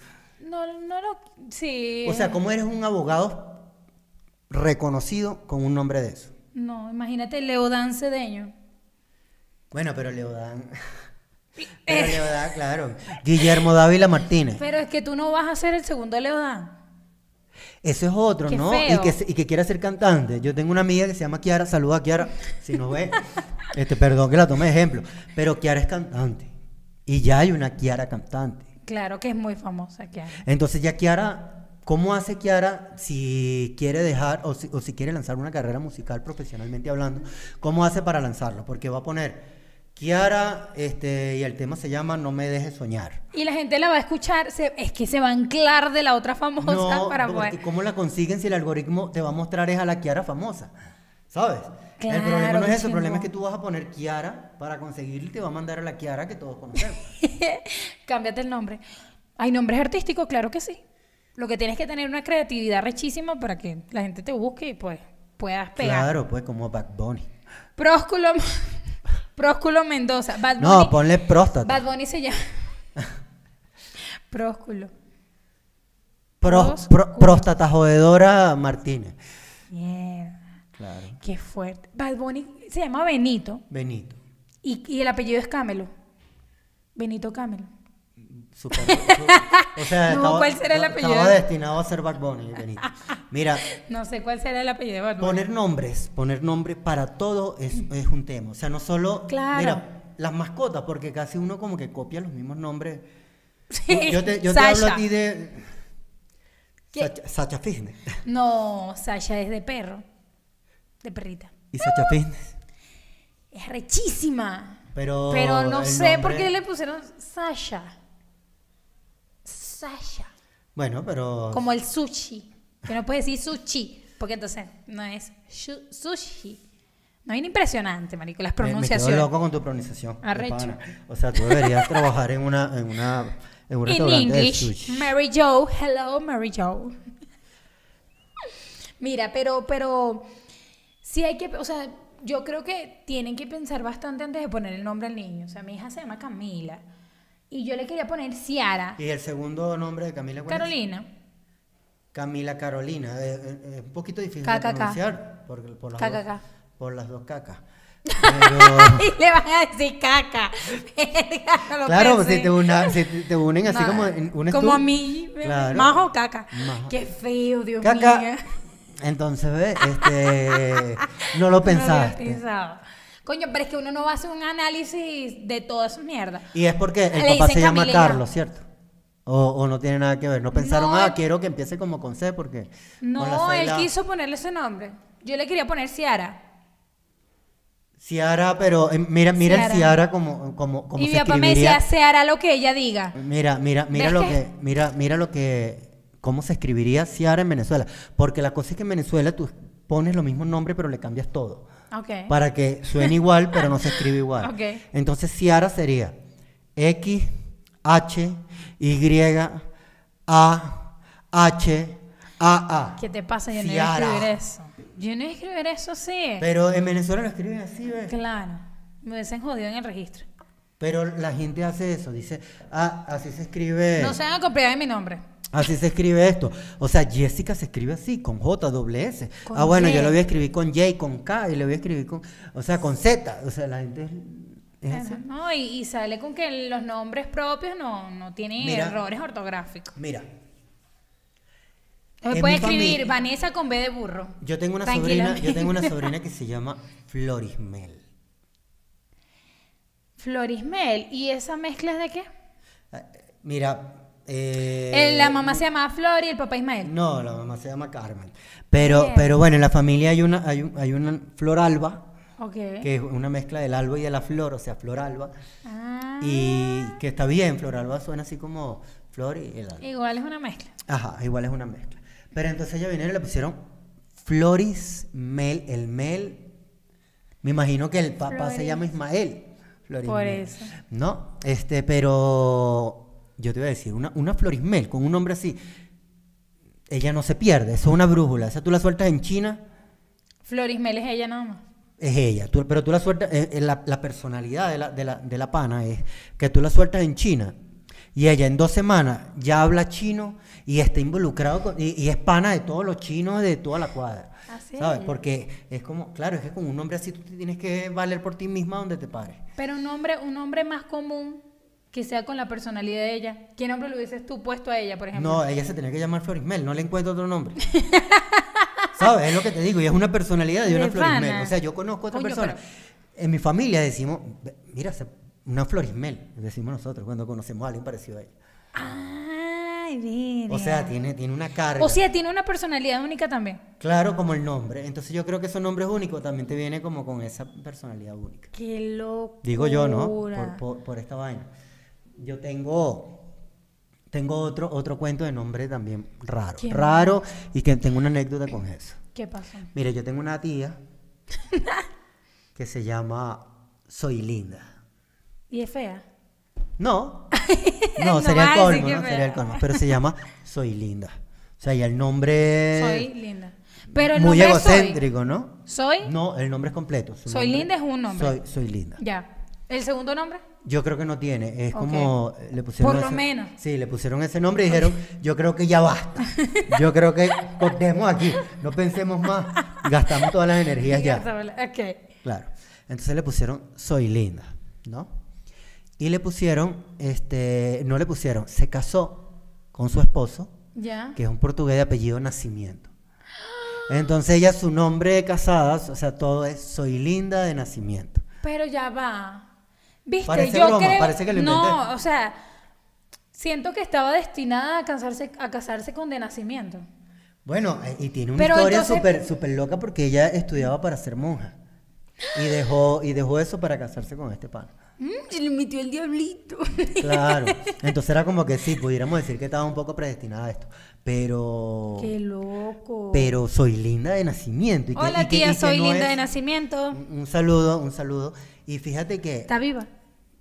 No, no lo. Sí. O sea, ¿cómo eres un abogado reconocido con un nombre de eso? No, imagínate Leodán Cedeño. Bueno, pero Leodán. Pero eh. Leodán, claro. Guillermo Dávila Martínez. Pero es que tú no vas a ser el segundo Leodán. Eso es otro, ¿no? Y que, y que quiera ser cantante. Yo tengo una amiga que se llama Kiara, saluda a Kiara, si no ve. este, perdón que la tome de ejemplo. Pero Kiara es cantante. Y ya hay una Kiara cantante. Claro, que es muy famosa Kiara. Entonces ya Kiara, ¿cómo hace Kiara si quiere dejar o si, quiere lanzar una carrera musical profesionalmente hablando? ¿Cómo hace para lanzarlo? Porque va a poner... Kiara, este, y el tema se llama No me dejes soñar. Y la gente la va a escuchar, es que se va a anclar de la otra famosa no, para ¿Cómo la consiguen si el algoritmo te va a mostrar es a la Kiara famosa? ¿Sabes? el problema no es eso, el problema es que tú vas a poner Kiara para conseguir, te va a mandar a la Kiara que todos conocemos. Cámbiate el nombre. ¿Hay nombres artísticos? Claro que sí. Lo que tienes que tener una creatividad rechísima para que la gente te busque y pues puedas pegar. Claro, pues como Bad Bunny. Prósculo, Prósculo Mendoza. Bad Bunny, no, ponle próstata. Bad Bunny se llama. Prósculo. próstata jodedora Martínez. Qué fuerte. Bad Bunny se llama Benito. Benito. Y, el apellido es Camelo. Benito Camelo. Mm, Super, o sea, ¿cuál será el apellido? Estaba destinado a ser Bad Bunny, Benito. Mira. no sé cuál será el apellido de Bad Poner nombres, poner nombres para todo es, un tema. O sea, no solo. Claro. Mira, las mascotas, porque casi uno como que copia los mismos nombres. Sí. Yo, te, yo te hablo a ti de. Sacha, Sacha Fisne. No, Sacha es de perro de perrita. ¿Y Sacha Pin? Es rechísima. Pero, pero no sé por qué le pusieron Sasha. Sasha. Bueno, pero. Como el sushi. Que no puede decir sushi. Porque entonces no es sushi. No es impresionante, marico, las pronunciaciones. Me, loco con tu pronunciación. Arrecho. O sea, tú deberías trabajar en una, en una, en un In English, de sushi. Mary Joe, hello Mary Joe. Mira, pero, pero sí hay que, o sea, yo creo que tienen que pensar bastante antes de poner el nombre al niño. O sea, mi hija se llama Camila y yo le quería poner Ciara. ¿Y el segundo nombre de Camila? Carolina. Camila Carolina. Es, un poquito difícil de pronunciar por, por, las dos, cacas. Pero... y le van a decir caca. claro, si te, unen así como un Como a mí, majo caca. Qué feo, Dios mío. Entonces, Este, no lo pensaba. Coño, pero es que uno no va a hacer un análisis de todas esa mierda. Y es porque el papá se llama Carlos, ¿cierto? O, no tiene nada que ver. No pensaron, ah, quiero que empiece como con C porque. No, él quiso ponerle ese nombre. Yo le quería poner Ciara. Ciara, pero eh, mira, mira Ciara. el Ciara como, como, como y mi papá me decía hará lo que ella diga. Mira, mira, mira lo que mira, mira lo que ¿Cómo se escribiría Ciara en Venezuela? Porque la cosa es que en Venezuela tú pones los mismos nombres pero le cambias todo. Okay. Para que suene igual pero no se escribe igual. Okay. Entonces Ciara sería X, H, Y, A, H, A, A. ¿Qué te pasa? Yo no iba a escribir eso. Yo no iba a escribir eso, sí. Pero en Venezuela lo escriben así, ¿ves? Claro. Me hubiesen jodido en el registro. Pero la gente hace eso, dice, ah, así se escribe. No se van a copiar de mi nombre. Así se escribe esto. O sea, Jessica se escribe así, con J, doble S. ah, bueno, yo lo voy a escribir con J, con K, y lo voy a escribir con, o sea, con Z. O sea, la gente es así. No, y, sale con que los nombres propios no, no tienen errores ortográficos. Mira. Se puede escribir Vanessa con B de burro. Yo tengo una sobrina, yo tengo una sobrina que se llama Florismel. Florismel, ¿y esa mezcla es de qué? Ah, mira, eh, la mamá se llama Flor y el papá Ismael. No, la mamá se llama Carmen. Pero, pero bueno, en la familia hay una, hay, hay una Flor Alba. que es una mezcla del alba y de la flor, o sea, flor alba. Ah. Y que está bien, flor alba suena así como flor y el alba. Igual es una mezcla. Ajá, igual es una mezcla. Pero entonces ella vinieron y le pusieron Floris Mel, el Mel. Me imagino que el papá se llama Ismael. Floris Por eso. No, este, pero yo te iba a decir, una, una Florismel con un nombre así, ella no se pierde, es una brújula. Esa tú la sueltas en China. Florismel es ella nada más. Es ella, tú, pero tú la sueltas, eh, eh, la, la, personalidad de la, de, la, pana es que tú la sueltas en China y ella en dos semanas ya habla chino y está involucrado y, es pana de todos los chinos de toda la cuadra. Así ¿Sabes? Porque es como, claro, es que con un nombre así tú tienes que valer por ti misma donde te pares. Pero un hombre un nombre más común que sea con la personalidad de ella. ¿Qué nombre le hubieses tú puesto a ella, por ejemplo? No, ella se tenía que llamar Florismel, no le encuentro otro nombre. ¿Sabes? Es lo que te digo, y es una personalidad de una Florismel. O sea, yo conozco a otra persona. En mi familia decimos, mira, una Florismel, decimos nosotros cuando conocemos a alguien parecido a ella. Ay, bien O sea, tiene, tiene una carga. O sea, tiene una personalidad única también. Claro, como el nombre. Entonces yo creo que esos nombres únicos también te viene como con esa personalidad única. Qué loco. Digo yo, ¿no? por, por esta vaina. Yo tengo tengo otro, otro cuento de nombre también raro. Raro y que tengo una anécdota con eso. ¿Qué pasa? Mire, yo tengo una tía que se llama Soy Linda. ¿Y es fea? No. No, sería el colmo, Sería el colmo. Pero se llama Soy Linda. O sea, y el nombre. Soy Linda. Pero el muy egocéntrico, ¿no? Soy. No, el nombre es completo. soy Linda es un nombre. Soy, soy Linda. Ya. ¿El segundo nombre? Yo creo que no tiene. Es como eh, le pusieron. Por lo menos. Sí, le pusieron ese nombre y dijeron, yo creo que ya basta. Yo creo que cortemos aquí. No pensemos más. Gastamos todas las energías ya. ok. Claro. Entonces le pusieron Soy Linda, ¿no? Y le pusieron, este, no le pusieron, se casó con su esposo, Ya. que es un portugués de apellido Nacimiento. Entonces ella, su nombre de casadas, o sea, todo es Soy Linda de Nacimiento. Pero ya va. Viste, parece No, o sea, siento que estaba destinada a casarse, a casarse con de nacimiento. Bueno, y tiene una historia súper super loca porque ella estudiaba para ser monja. Y dejó, y dejó eso para casarse con este pan. Mm, y le metió el diablito. Claro. Entonces era como que sí, pudiéramos decir que estaba un poco predestinada a esto. Pero. Qué loco. Pero soy linda de nacimiento. Hola, tía, soy linda de nacimiento. un saludo, un saludo. Y fíjate que... ¿Está viva?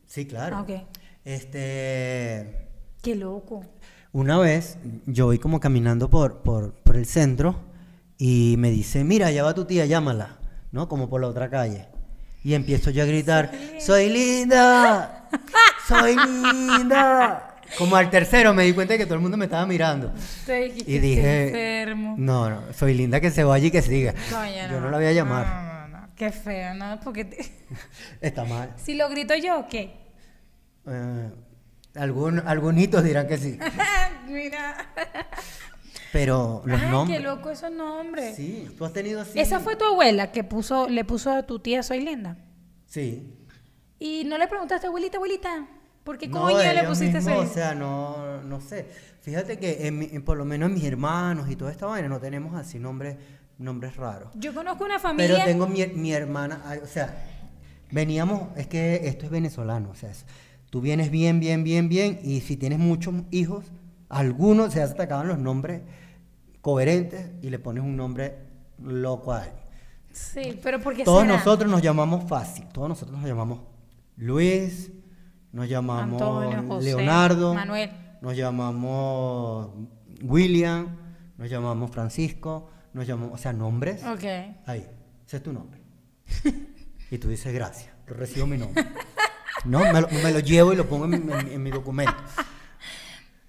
Sí, claro. Ah, ok. Este... Qué loco. Una vez yo voy como caminando por, por, el centro y me dice, mira, allá va tu tía, llámala, ¿no? Como por la otra calle. Y empiezo yo a gritar, soy linda, soy linda. Como al tercero me di cuenta de que todo el mundo me estaba mirando. y dije, enfermo. no, no, soy linda que se vaya y que siga. yo no, la voy a llamar. Qué feo, ¿no? Porque... Está mal. Si lo grito yo, ¿qué? Eh, algún, algunitos dirán que sí. Mira. Pero los Ay, nombres. Qué loco esos nombres. Sí, tú has tenido así. Esa fue tu abuela que puso, le puso a tu tía Soy Linda. Sí. Y no le preguntaste, abuelita, abuelita, ¿por qué coño le pusiste mismo, O sea, no, no sé. Fíjate que en por lo menos en mis hermanos y toda esta vaina no tenemos así nombres nombres raros. Yo conozco una familia. Pero tengo mi, mi hermana, o sea, veníamos, es que esto es venezolano, o sea, tú vienes bien, bien, bien, bien, y si tienes muchos hijos, algunos se atacaban los nombres coherentes y le pones un nombre loco a Sí, pero porque todos nosotros nos llamamos fácil, todos nosotros nos llamamos Luis, nos llamamos Leonardo, Manuel. nos llamamos William, nos llamamos Francisco, nos llamamos, o sea, nombres. Ok. Ahí, ese es tu nombre. y tú dices, gracias, recibo mi nombre. no, me lo, llevo y lo pongo en, mi documento.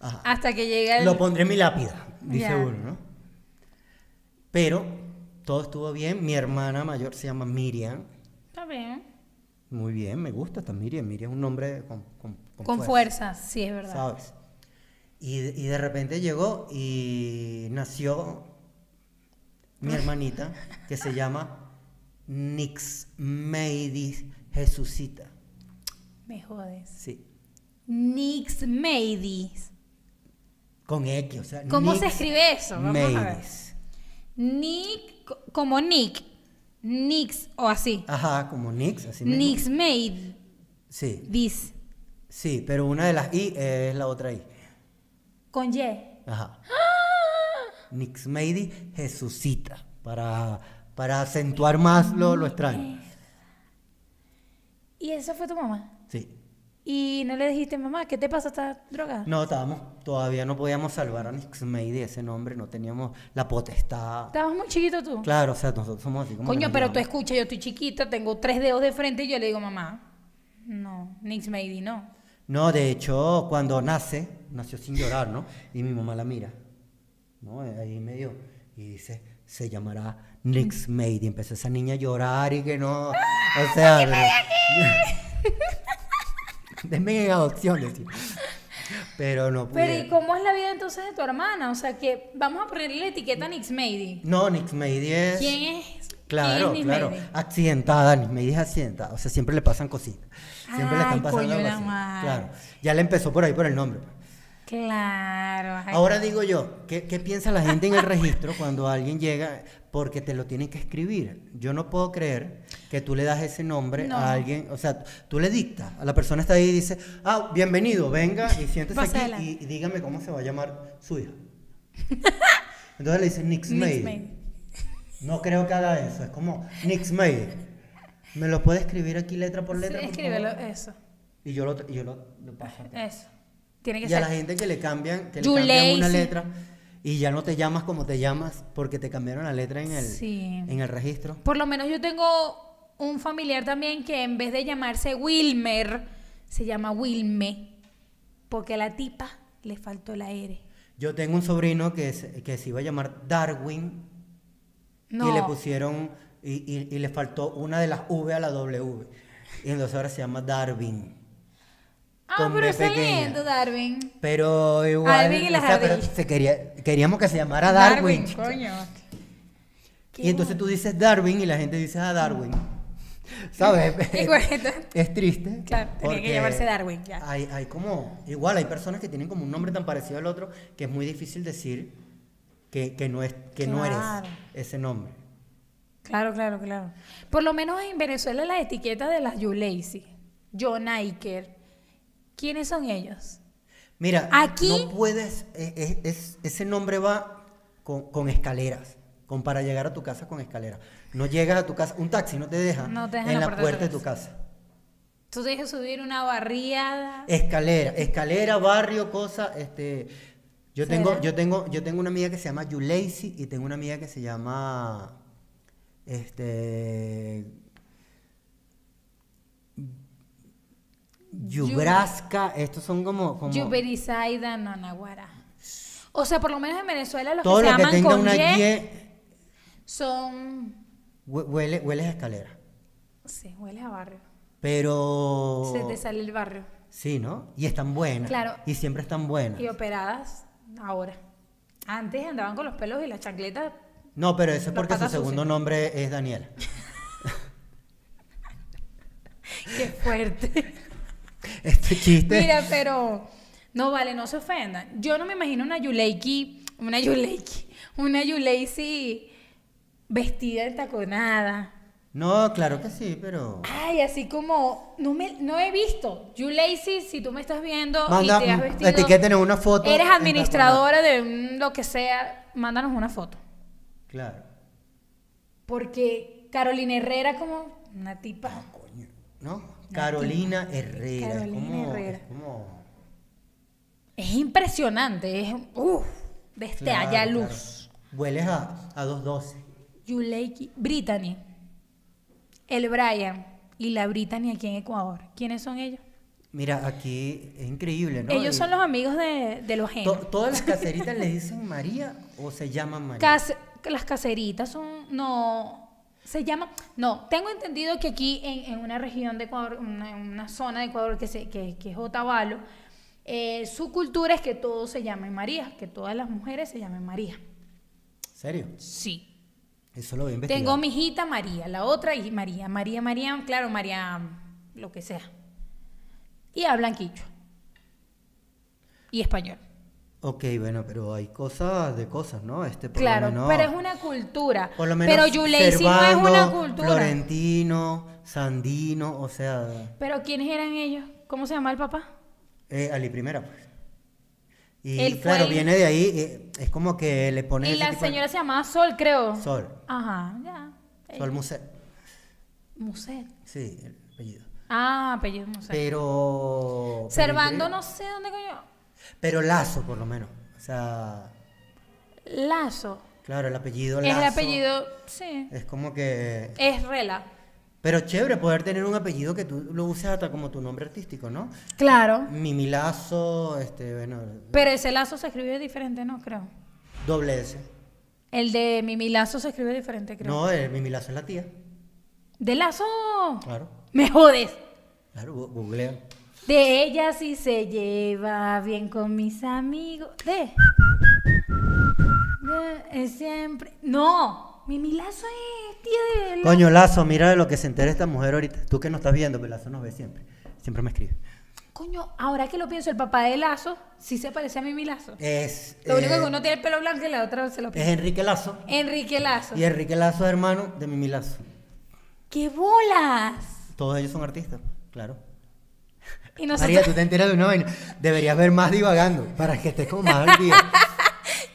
Ajá. Hasta que llegue Lo pondré en mi lápida, dice uno, ¿no? Pero todo estuvo bien. Mi hermana mayor se llama Miriam. Está bien. Muy bien, me gusta esta Miriam. Miriam es un nombre con, con, con, fuerza. sí, es verdad. ¿Sabes? Y, y, de repente llegó y nació mi hermanita, que se llama Nix Meidis Jesucita. Me jodes. Sí. Nix Meidis. Con X, o sea. ¿Cómo se escribe eso? Vamos a ver. Nick, como Nick. Nix, o así. Ajá, como Nix, así Nix Sí. Sí, pero una de las I es la otra I. Con Y. Ajá. ¡Ah! Meidi Jesucita, para, para acentuar más lo, extraño. ¿Y esa fue tu mamá? Sí. ¿Y no le dijiste, mamá, qué te pasa estás drogada No, estábamos, todavía no podíamos salvar a Meidi, ese nombre, no teníamos la potestad. Estabas muy chiquito tú. Claro, o sea, nosotros somos así como. Coño, pero tú escucha, yo estoy chiquita, tengo tres dedos de frente y yo le digo, mamá, no, Meidi, no. No, de hecho, cuando nace, nació sin llorar, ¿no? Y mi mamá la mira. ¿no? Eh, ahí medio, y dice, se llamará Nix Maid, y empezó esa niña a llorar y que no, o sea... Denme adopciones. Pero no pude. Pero ¿y cómo es la vida entonces de tu hermana? O sea, que vamos a ponerle la etiqueta Nix Mady. No, Nix Mady es... ¿Quién es? Claro, claro. Accidentada, Nix Mady es accidentada. O sea, siempre le pasan cositas. Siempre le están pasando cosas. Claro. Ya le empezó por ahí por el nombre. Claro. Ahora digo yo, ¿qué, piensa la gente en el registro cuando alguien llega? Porque te lo tienen que escribir. Yo no puedo creer que tú le das ese nombre a alguien. O sea, tú le dictas. A la persona está ahí y dice, ah, bienvenido, venga y siéntese aquí y, dígame cómo se va a llamar su hija. Entonces le dice Nix May No creo que haga eso. Es como Nix May ¿Me lo puede escribir aquí letra por letra? Sí, escríbelo, eso. Y yo lo, yo lo, Eso y a la gente que le cambian, que le cambian una letra y ya no te llamas como te llamas porque te cambiaron la letra en el, en el registro. Por lo menos yo tengo un familiar también que en vez de llamarse Wilmer, se llama Wilme, porque a la tipa le faltó la R. Yo tengo un sobrino que, se, que se iba a llamar Darwin y le pusieron y, y, le faltó una de las V a la W. Y entonces ahora se llama Darwin. Ah, pero Darwin. Pero igual. Darwin y la queríamos que se llamara Darwin. coño. y entonces tú dices Darwin y la gente dice a ah, Darwin. ¿Sabes? es triste. Claro, tenía que llamarse Darwin, Hay, hay, como, igual, hay personas que tienen como un nombre tan parecido al otro que es muy difícil decir que, no, es, que no eres ese nombre. Claro, claro, claro. Por lo menos en Venezuela la etiqueta de las lazy John Iker, ¿Quiénes son ellos? Mira, aquí no puedes, eh, eh, ese nombre va con, escaleras, con para llegar a tu casa con escaleras. No llegas a tu casa, un taxi no te deja, en la, puerta, de tu casa. Tú tienes subir una barriada. Escalera, escalera, barrio, cosa, este... Yo tengo, yo, tengo, yo tengo una amiga que se llama Yuleisi y tengo una amiga que se llama este Yubrasca, estos son como. como... Yuberizaida, Nanaguara O sea, por lo menos en Venezuela los que se llaman con una son. Huele, hueles a escalera. Sí, hueles a barrio. Pero. Se te sale el barrio. Sí, ¿no? Y están buenas. Claro. Y siempre están buenas. Y operadas ahora. Antes andaban con los pelos y las chancletas. No, pero eso es porque su segundo nombre es Daniel. Qué fuerte este chiste. Mira, pero no vale, no se ofendan. Yo no me imagino una Yuleiki, una Yuleiki, una Yuleisi vestida de taconada. No, claro que sí, pero. Ay, así como no me no he visto. You si tú me estás viendo y te has vestido. una foto. Eres administradora de lo que sea, mándanos una foto. Claro. Porque Carolina Herrera como una tipa. Ah, no. Carolina Herrera. Carolina es impresionante, es Uf. Veste, allá luz. Hueles a, a 212. Yuleiki, Brittany, el Brian y la Brittany aquí en Ecuador. ¿Quiénes son ellos? Mira, aquí es increíble, ¿no? Ellos son los amigos de, los géneros. ¿Todas las caseritas le dicen María o se llaman María? las caseritas son, no, se llama, no, tengo entendido que aquí en, una región de Ecuador, en una zona de Ecuador que, se, que, es Otavalo, eh, su cultura es que todos se llamen María, que todas las mujeres se llamen María. ¿Serio? Sí. Eso lo voy a investigar. Tengo mi hijita María, la otra y María, María, María, claro, María, lo que sea. Y hablan quicho. Y español. Ok, bueno, pero hay cosas de cosas, ¿no? Este, no. claro, pero es una cultura. Por lo menos pero Yulei no es una cultura. Florentino, Sandino, o sea. ¿Pero quiénes eran ellos? ¿Cómo se llamaba el papá? Eh, Ali Primera, pues. Y claro, viene de ahí, eh, es como que le pone. Y la señora se llamaba Sol, creo. Sol. Ajá, ya. Sol Muset. Muset. Sí, el apellido. Ah, apellido Muset. Pero. Cervando, no sé dónde coño. Pero Lazo, por lo menos. O sea. Lazo. Claro, el apellido Lazo. Es el apellido, sí. Es como que. Es Rela. Pero chévere poder tener un apellido que tú lo uses hasta como tu nombre artístico, ¿no? Claro. Mimi Lazo, este, bueno. Pero ese lazo se escribe diferente, ¿no? Creo. Doble S. El de Mimi Lazo se escribe diferente, creo. No, el Mimi Lazo es la tía. ¿De Lazo? Claro. Me jodes. Claro, googlea. De ella sí se lleva bien con mis amigos. De. es eh, siempre. No, Mimi Lazo es tía de. Coño, Lazo, mira de lo que se entera esta mujer ahorita. Tú que no estás viendo, pero Lazo nos ve siempre. Siempre me escribe. Coño, ahora que lo pienso, el papá de Lazo sí se parece a Mimi Lazo. Es. Lo único que eh, uno tiene el pelo blanco y la otra se lo Es Enrique Lazo. Enrique Lazo. Y Enrique Lazo es hermano de Mimi Lazo. ¡Qué bolas! Todos ellos son artistas, claro. Y María, tú te enteras de una vaina. Deberías ver más divagando para que estés como más al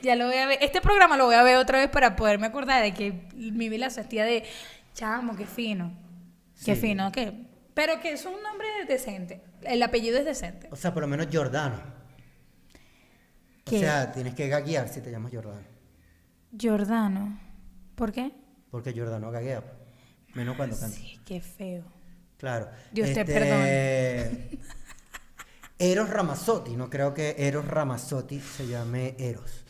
ya lo voy a ver. Este programa lo voy a ver otra vez para poderme acordar de que mi vida se hacía de chamo, qué fino. Qué fino, qué. Pero que es un nombre decente. El apellido es decente. O sea, por lo menos Jordano. O sea, tienes que gaguear si te llamas Jordano. Jordano. ¿Por qué? Porque Jordano gaguea. Menos cuando canta. Sí, qué feo. Claro. Dios te este, perdone. Eros Ramazzotti, no creo que Eros Ramazzotti se llame Eros.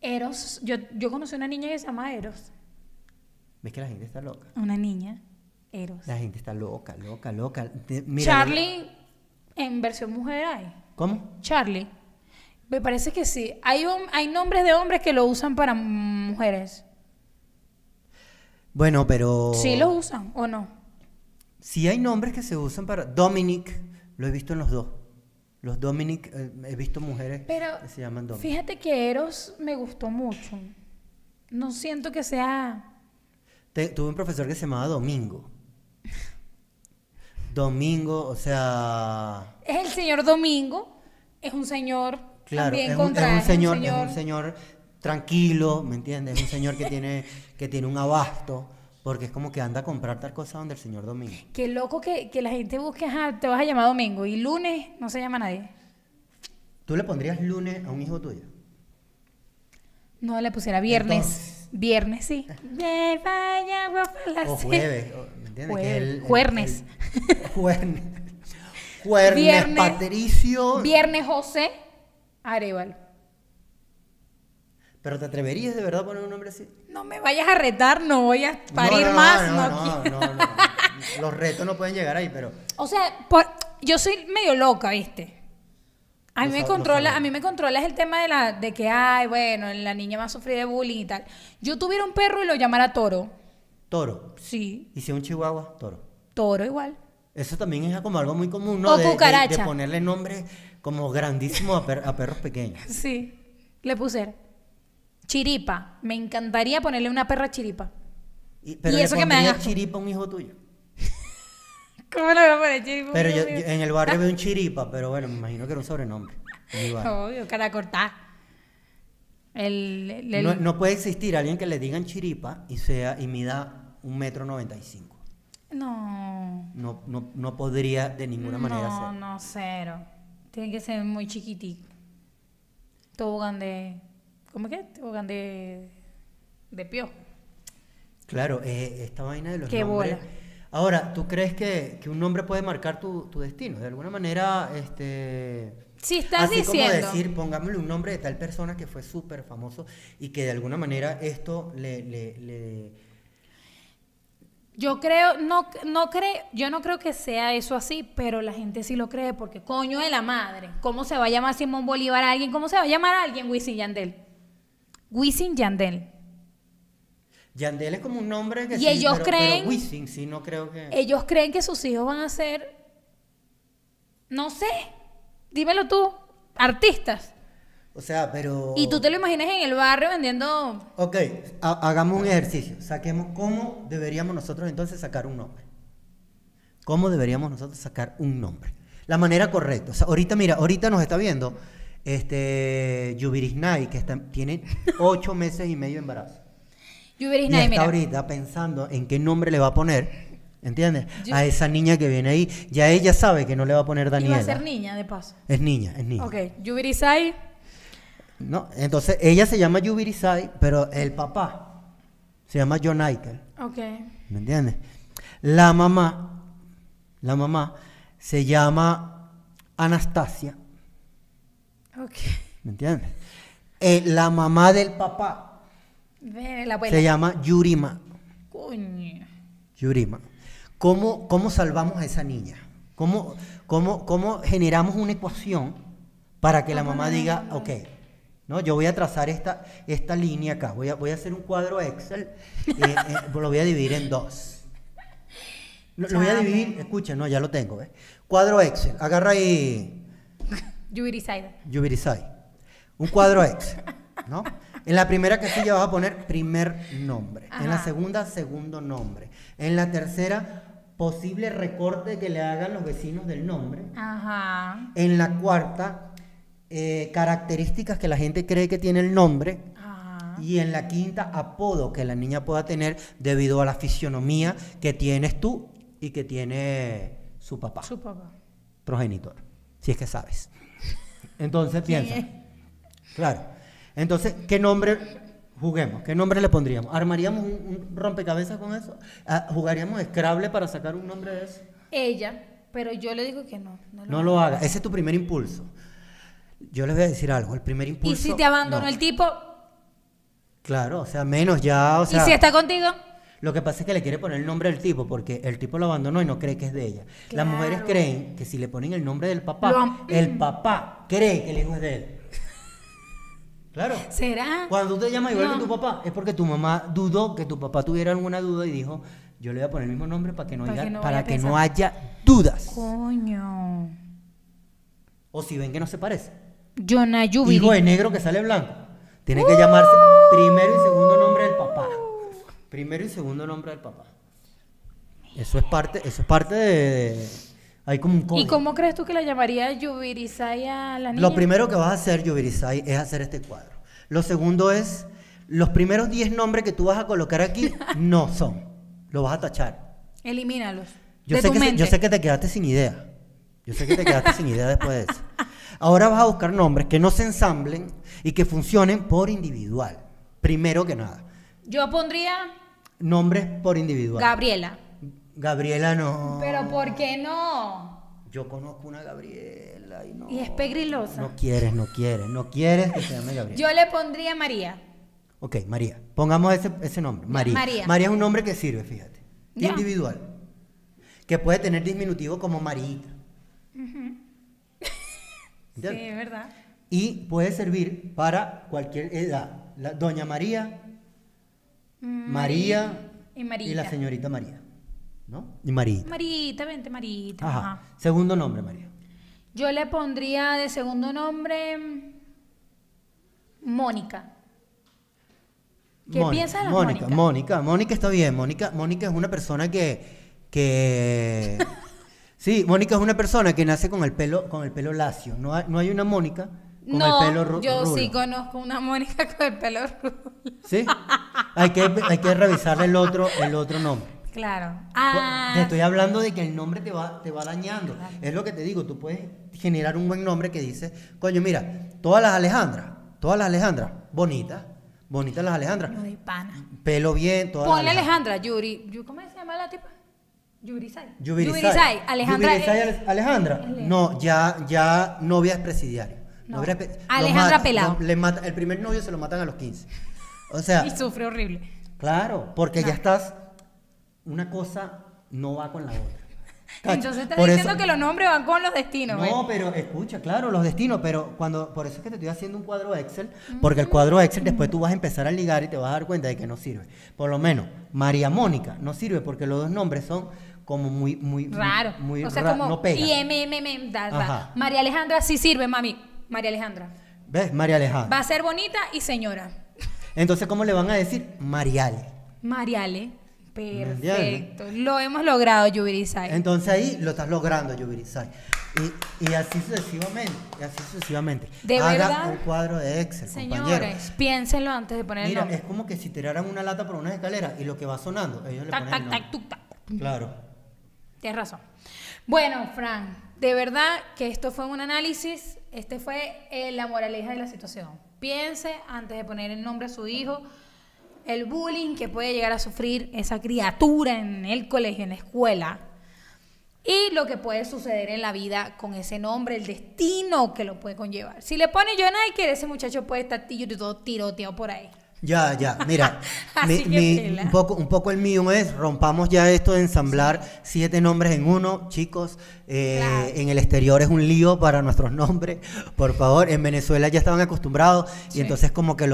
Eros, yo, yo conocí una niña que se llama Eros. ¿Ves que la gente está loca? Una niña, Eros. La gente está loca, loca, loca. Charlie en versión mujer hay. ¿Cómo? Charlie. Me parece que sí. Hay, hay nombres de hombres que lo usan para mujeres. Bueno, pero... Sí lo usan o no. Si hay nombres que se usan para... Dominic, lo he visto en los dos. Los Dominic, eh, he visto mujeres que se llaman Dominic. Fíjate que Eros me gustó mucho. No siento que sea... tuve un profesor que se llamaba Domingo. Domingo, o sea... Es el señor Domingo, es un señor... Claro, también es, un, señor, tranquilo, ¿me entiendes? Es un señor que tiene, que tiene un abasto porque es como que anda a comprar tal cosa donde el señor Domingo. Qué loco que, la gente busque, te vas a llamar Domingo y lunes no se llama nadie. ¿Tú le pondrías lunes a un hijo tuyo? No, le pusiera viernes. viernes, sí. o jueves, ¿me entiendes? juernes. Patricio. Viernes José Arevalo. ¿Pero te atreverías de verdad a poner un nombre así? No me vayas a retar, no voy a parir más. No, no, no, Los retos no pueden llegar ahí, pero. O sea, yo soy medio loca, ¿viste? A mí, me controla, a mí me controla el tema de, la, de que, ay, bueno, la niña va a sufrir de bullying y tal. Yo tuviera un perro y lo llamara Toro. ¿Toro? Sí. ¿Y si un chihuahua? Toro. Toro igual. Eso también es como algo muy común, ¿no? O de, cucaracha. De, ponerle nombres como grandísimos a, a perros pequeños. Sí. Le puse. Chiripa. Me encantaría ponerle una perra chiripa. Y, pero eso que me dan chiripa un hijo tuyo. ¿Cómo le voy a poner chiripa? Pero yo, en el barrio veo un chiripa, pero bueno, me imagino que era un sobrenombre. Obvio, cara cortada. No, puede existir alguien que le digan chiripa y sea y mida un metro noventa y cinco. No. No, no, podría de ninguna manera ser. No, no, cero. Tiene que ser muy chiquitico. Tobogán de ¿Cómo que? Te de, de Claro, eh, esta vaina de los Qué nombres. Ahora, ¿tú crees que, un nombre puede marcar tu, destino? De alguna manera, este... Sí, estás así diciendo... como decir, pongámosle un nombre de tal persona que fue súper famoso y que de alguna manera esto le... Yo creo, no, no creo, yo no creo que sea eso así, pero la gente sí lo cree porque coño de la madre, ¿cómo se va a llamar Simón Bolívar a alguien? ¿Cómo se va a llamar a alguien Wisin Yandel? Wisin Yandel. Yandel es como un nombre que y ellos creen, pero sí no creo que... Ellos creen que sus hijos van a ser, no sé, dímelo tú, artistas. O sea, pero... Y tú te lo imaginas en el barrio vendiendo... Ok, hagamos un ejercicio, saquemos cómo deberíamos nosotros entonces sacar un nombre. ¿Cómo deberíamos nosotros sacar un nombre? La manera correcta. O sea, ahorita, mira, ahorita nos está viendo este, Yubiris que tiene ocho meses y medio de embarazo. está ahorita pensando en qué nombre le va a poner, ¿entiendes? a esa niña que viene ahí. Ya ella sabe que no le va a poner Daniela. va a ser niña, de paso. Es niña, es niña. Ok, Yubirisai. No, entonces ella se llama Yubirisai, pero el papá se llama John Ok. ¿Me entiendes? La mamá, la mamá se llama Anastasia ¿Me entiendes? Eh, la mamá del papá se llama Yurima. Coño. Yurima. ¿Cómo, salvamos a esa niña? ¿Cómo, cómo, cómo generamos una ecuación para que la mamá diga, ok, ¿No? Yo voy a trazar esta, esta línea acá, voy a, voy a hacer un cuadro Excel, eh, eh, lo voy a dividir en dos. Lo, voy a dividir, Escucha, no, ya lo tengo, Cuadro Excel, agarra ahí Yubirisai. Un cuadro X, ¿no? En la primera casilla vas a poner primer nombre. En la segunda, segundo nombre. En la tercera, posible recorte que le hagan los vecinos del nombre. Ajá. En la cuarta, eh, características que la gente cree que tiene el nombre. Ajá. Y en la quinta, apodo que la niña pueda tener debido a la fisionomía que tienes tú y que tiene su papá. Su papá. Progenitor, si es que sabes. Entonces piensa. Claro. Entonces, ¿qué nombre juguemos? ¿Qué nombre le pondríamos? ¿Armaríamos un, rompecabezas con eso? Ah, ¿Jugaríamos Scrabble para sacar un nombre de eso? Ella, pero yo le digo que no. No lo, haga. Ese es tu primer impulso. Yo les voy a decir algo. El primer impulso. ¿Y si te abandonó el tipo? Claro, o sea, menos ya. O ¿Y si está contigo? Lo que pasa es que le quiere poner el nombre del tipo porque el tipo lo abandonó y no cree que es de ella. Las mujeres creen que si le ponen el nombre del papá, el papá cree que el hijo es de él. Claro. ¿Será? Cuando tú te llamas igual que tu papá, es porque tu mamá dudó que tu papá tuviera alguna duda y dijo, yo le voy a poner el mismo nombre para que no, haya, dudas. Coño. O si ven que no se parece. Jonah Hijo de negro que sale blanco. Tiene que llamarse ¡Uh! primero y segundo nombre del papá. Primero y segundo nombre del papá. Eso es parte, eso es parte de, hay como un ¿Y cómo crees tú que la llamaría Yubirizai a la niña? Lo primero que vas a hacer, Yubirizai, es hacer este cuadro. Lo segundo es, los primeros 10 nombres que tú vas a colocar aquí no son. Lo vas a tachar. Elimínalos. Yo, yo sé que te quedaste sin idea. Yo sé que te quedaste sin idea después de eso. Ahora vas a buscar nombres que no se ensamblen y que funcionen por individual. Primero que nada. Yo pondría Nombres por individual. Gabriela. Gabriela no. Pero ¿por qué no? Yo conozco una Gabriela y no. Y es pegrilosa. No quieres, no quieres, no quieres que se llame Gabriela. Yo le pondría María. Ok, María. Pongamos ese, nombre. María. María. es un nombre que sirve, fíjate. Individual. Que puede tener disminutivo como Marita. sí, es verdad. Y puede servir para cualquier edad. La, Doña María, María y, la señorita María. ¿No? Y Marita. Marita, vente, Marita. Ajá. Segundo nombre, María. Yo le pondría de segundo nombre Mónica. ¿Qué Mónica, piensas de Mónica? Mónica, Mónica, Mónica está bien. Mónica, Mónica es una persona que. que sí, Mónica es una persona que nace con el pelo, con el pelo lacio. No no hay una Mónica no, pelo Yo sí conozco una Mónica con el pelo rulo. ¿Sí? Hay que, hay que revisar el otro, el otro nombre. Claro. Pues, ah, te estoy hablando de que el nombre te va, te va dañando. Es lo que te digo, tú puedes generar un buen nombre que dice, coño, mira, todas las Alejandras, todas las Alejandras, bonitas, bonitas las Alejandras. No pana. Pelo bien, todas Ponle Alejandra, Yuri, ¿cómo se llama la tipa? Yuri Yuri Alejandra. Alejandra. No, ya, ya es presidiaria. Alejandra Pelado. el primer novio se lo matan a los 15. O sea, Y sufre horrible. claro, porque ya estás. Una cosa no va con la otra. Entonces estás diciendo que los nombres van con los destinos. No, pero escucha, claro, los destinos, pero cuando por eso es que te estoy haciendo un cuadro Excel, mm. porque el cuadro Excel después tú vas a empezar a ligar y te vas a dar cuenta de que no sirve. Por lo menos María Mónica no sirve porque los dos nombres son como muy muy Raro. o sea, como no pega. María Alejandra sí sirve, mami. María Alejandra. ¿Ves? María Alejandra. Va a ser bonita y señora. Entonces, ¿cómo le van a decir? Mariale. Mariale. Perfecto. Lo hemos logrado, Yubirizay. Entonces ahí lo estás logrando, Yubirizay. Y, y, así sucesivamente, y así sucesivamente. ¿De Haga un cuadro de Excel, Señores, piénsenlo antes de poner Mira, es como que si tiraran una lata por una escalera y lo que va sonando, ellos le ponen tac, tuc, tac, Claro. Tienes razón. Bueno, Fran, de verdad que esto fue un análisis este fue la moraleja de la situación. Piense antes de poner el nombre a su hijo, el bullying que puede llegar a sufrir esa criatura en el colegio, en la escuela, y lo que puede suceder en la vida con ese nombre, el destino que lo puede conllevar. Si le pone Jonah Iker, ese muchacho puede estar tiroteado por ahí. Ya, ya, mira, mi, un, poco, un poco el mío es, rompamos ya esto de ensamblar siete nombres en uno, chicos, eh, en el exterior es un lío para nuestros nombres, por favor, en Venezuela ya estaban acostumbrados y entonces como que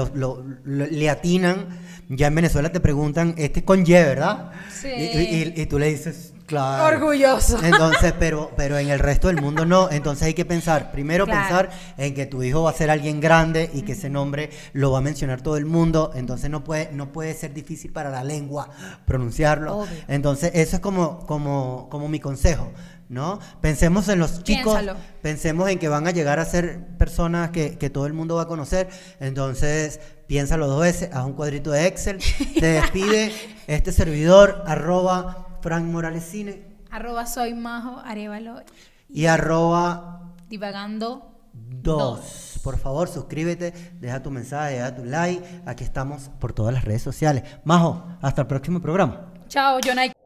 le atinan, ya en Venezuela te preguntan, este es con Y, ¿verdad? Sí. y tú le dices, Claro. Orgulloso. Entonces, pero, pero en el resto del mundo no. Entonces hay que pensar, primero pensar en que tu hijo va a ser alguien grande y que ese nombre lo va a mencionar todo el mundo. Entonces no puede, no puede ser difícil para la lengua pronunciarlo. Entonces, eso es como, como, como mi consejo. ¿no? Pensemos en los chicos, pensemos en que van a llegar a ser personas que, que todo el mundo va a conocer, entonces piénsalo dos veces, haz un cuadrito de Excel, te despide este servidor, arroba Frank Morales Cine. Arroba soy Majo Arevalo. Y, arroba divagando 2. Por favor, suscríbete, deja tu mensaje, deja tu like. Aquí estamos por todas las redes sociales. Majo, hasta el próximo programa. Chao, Nike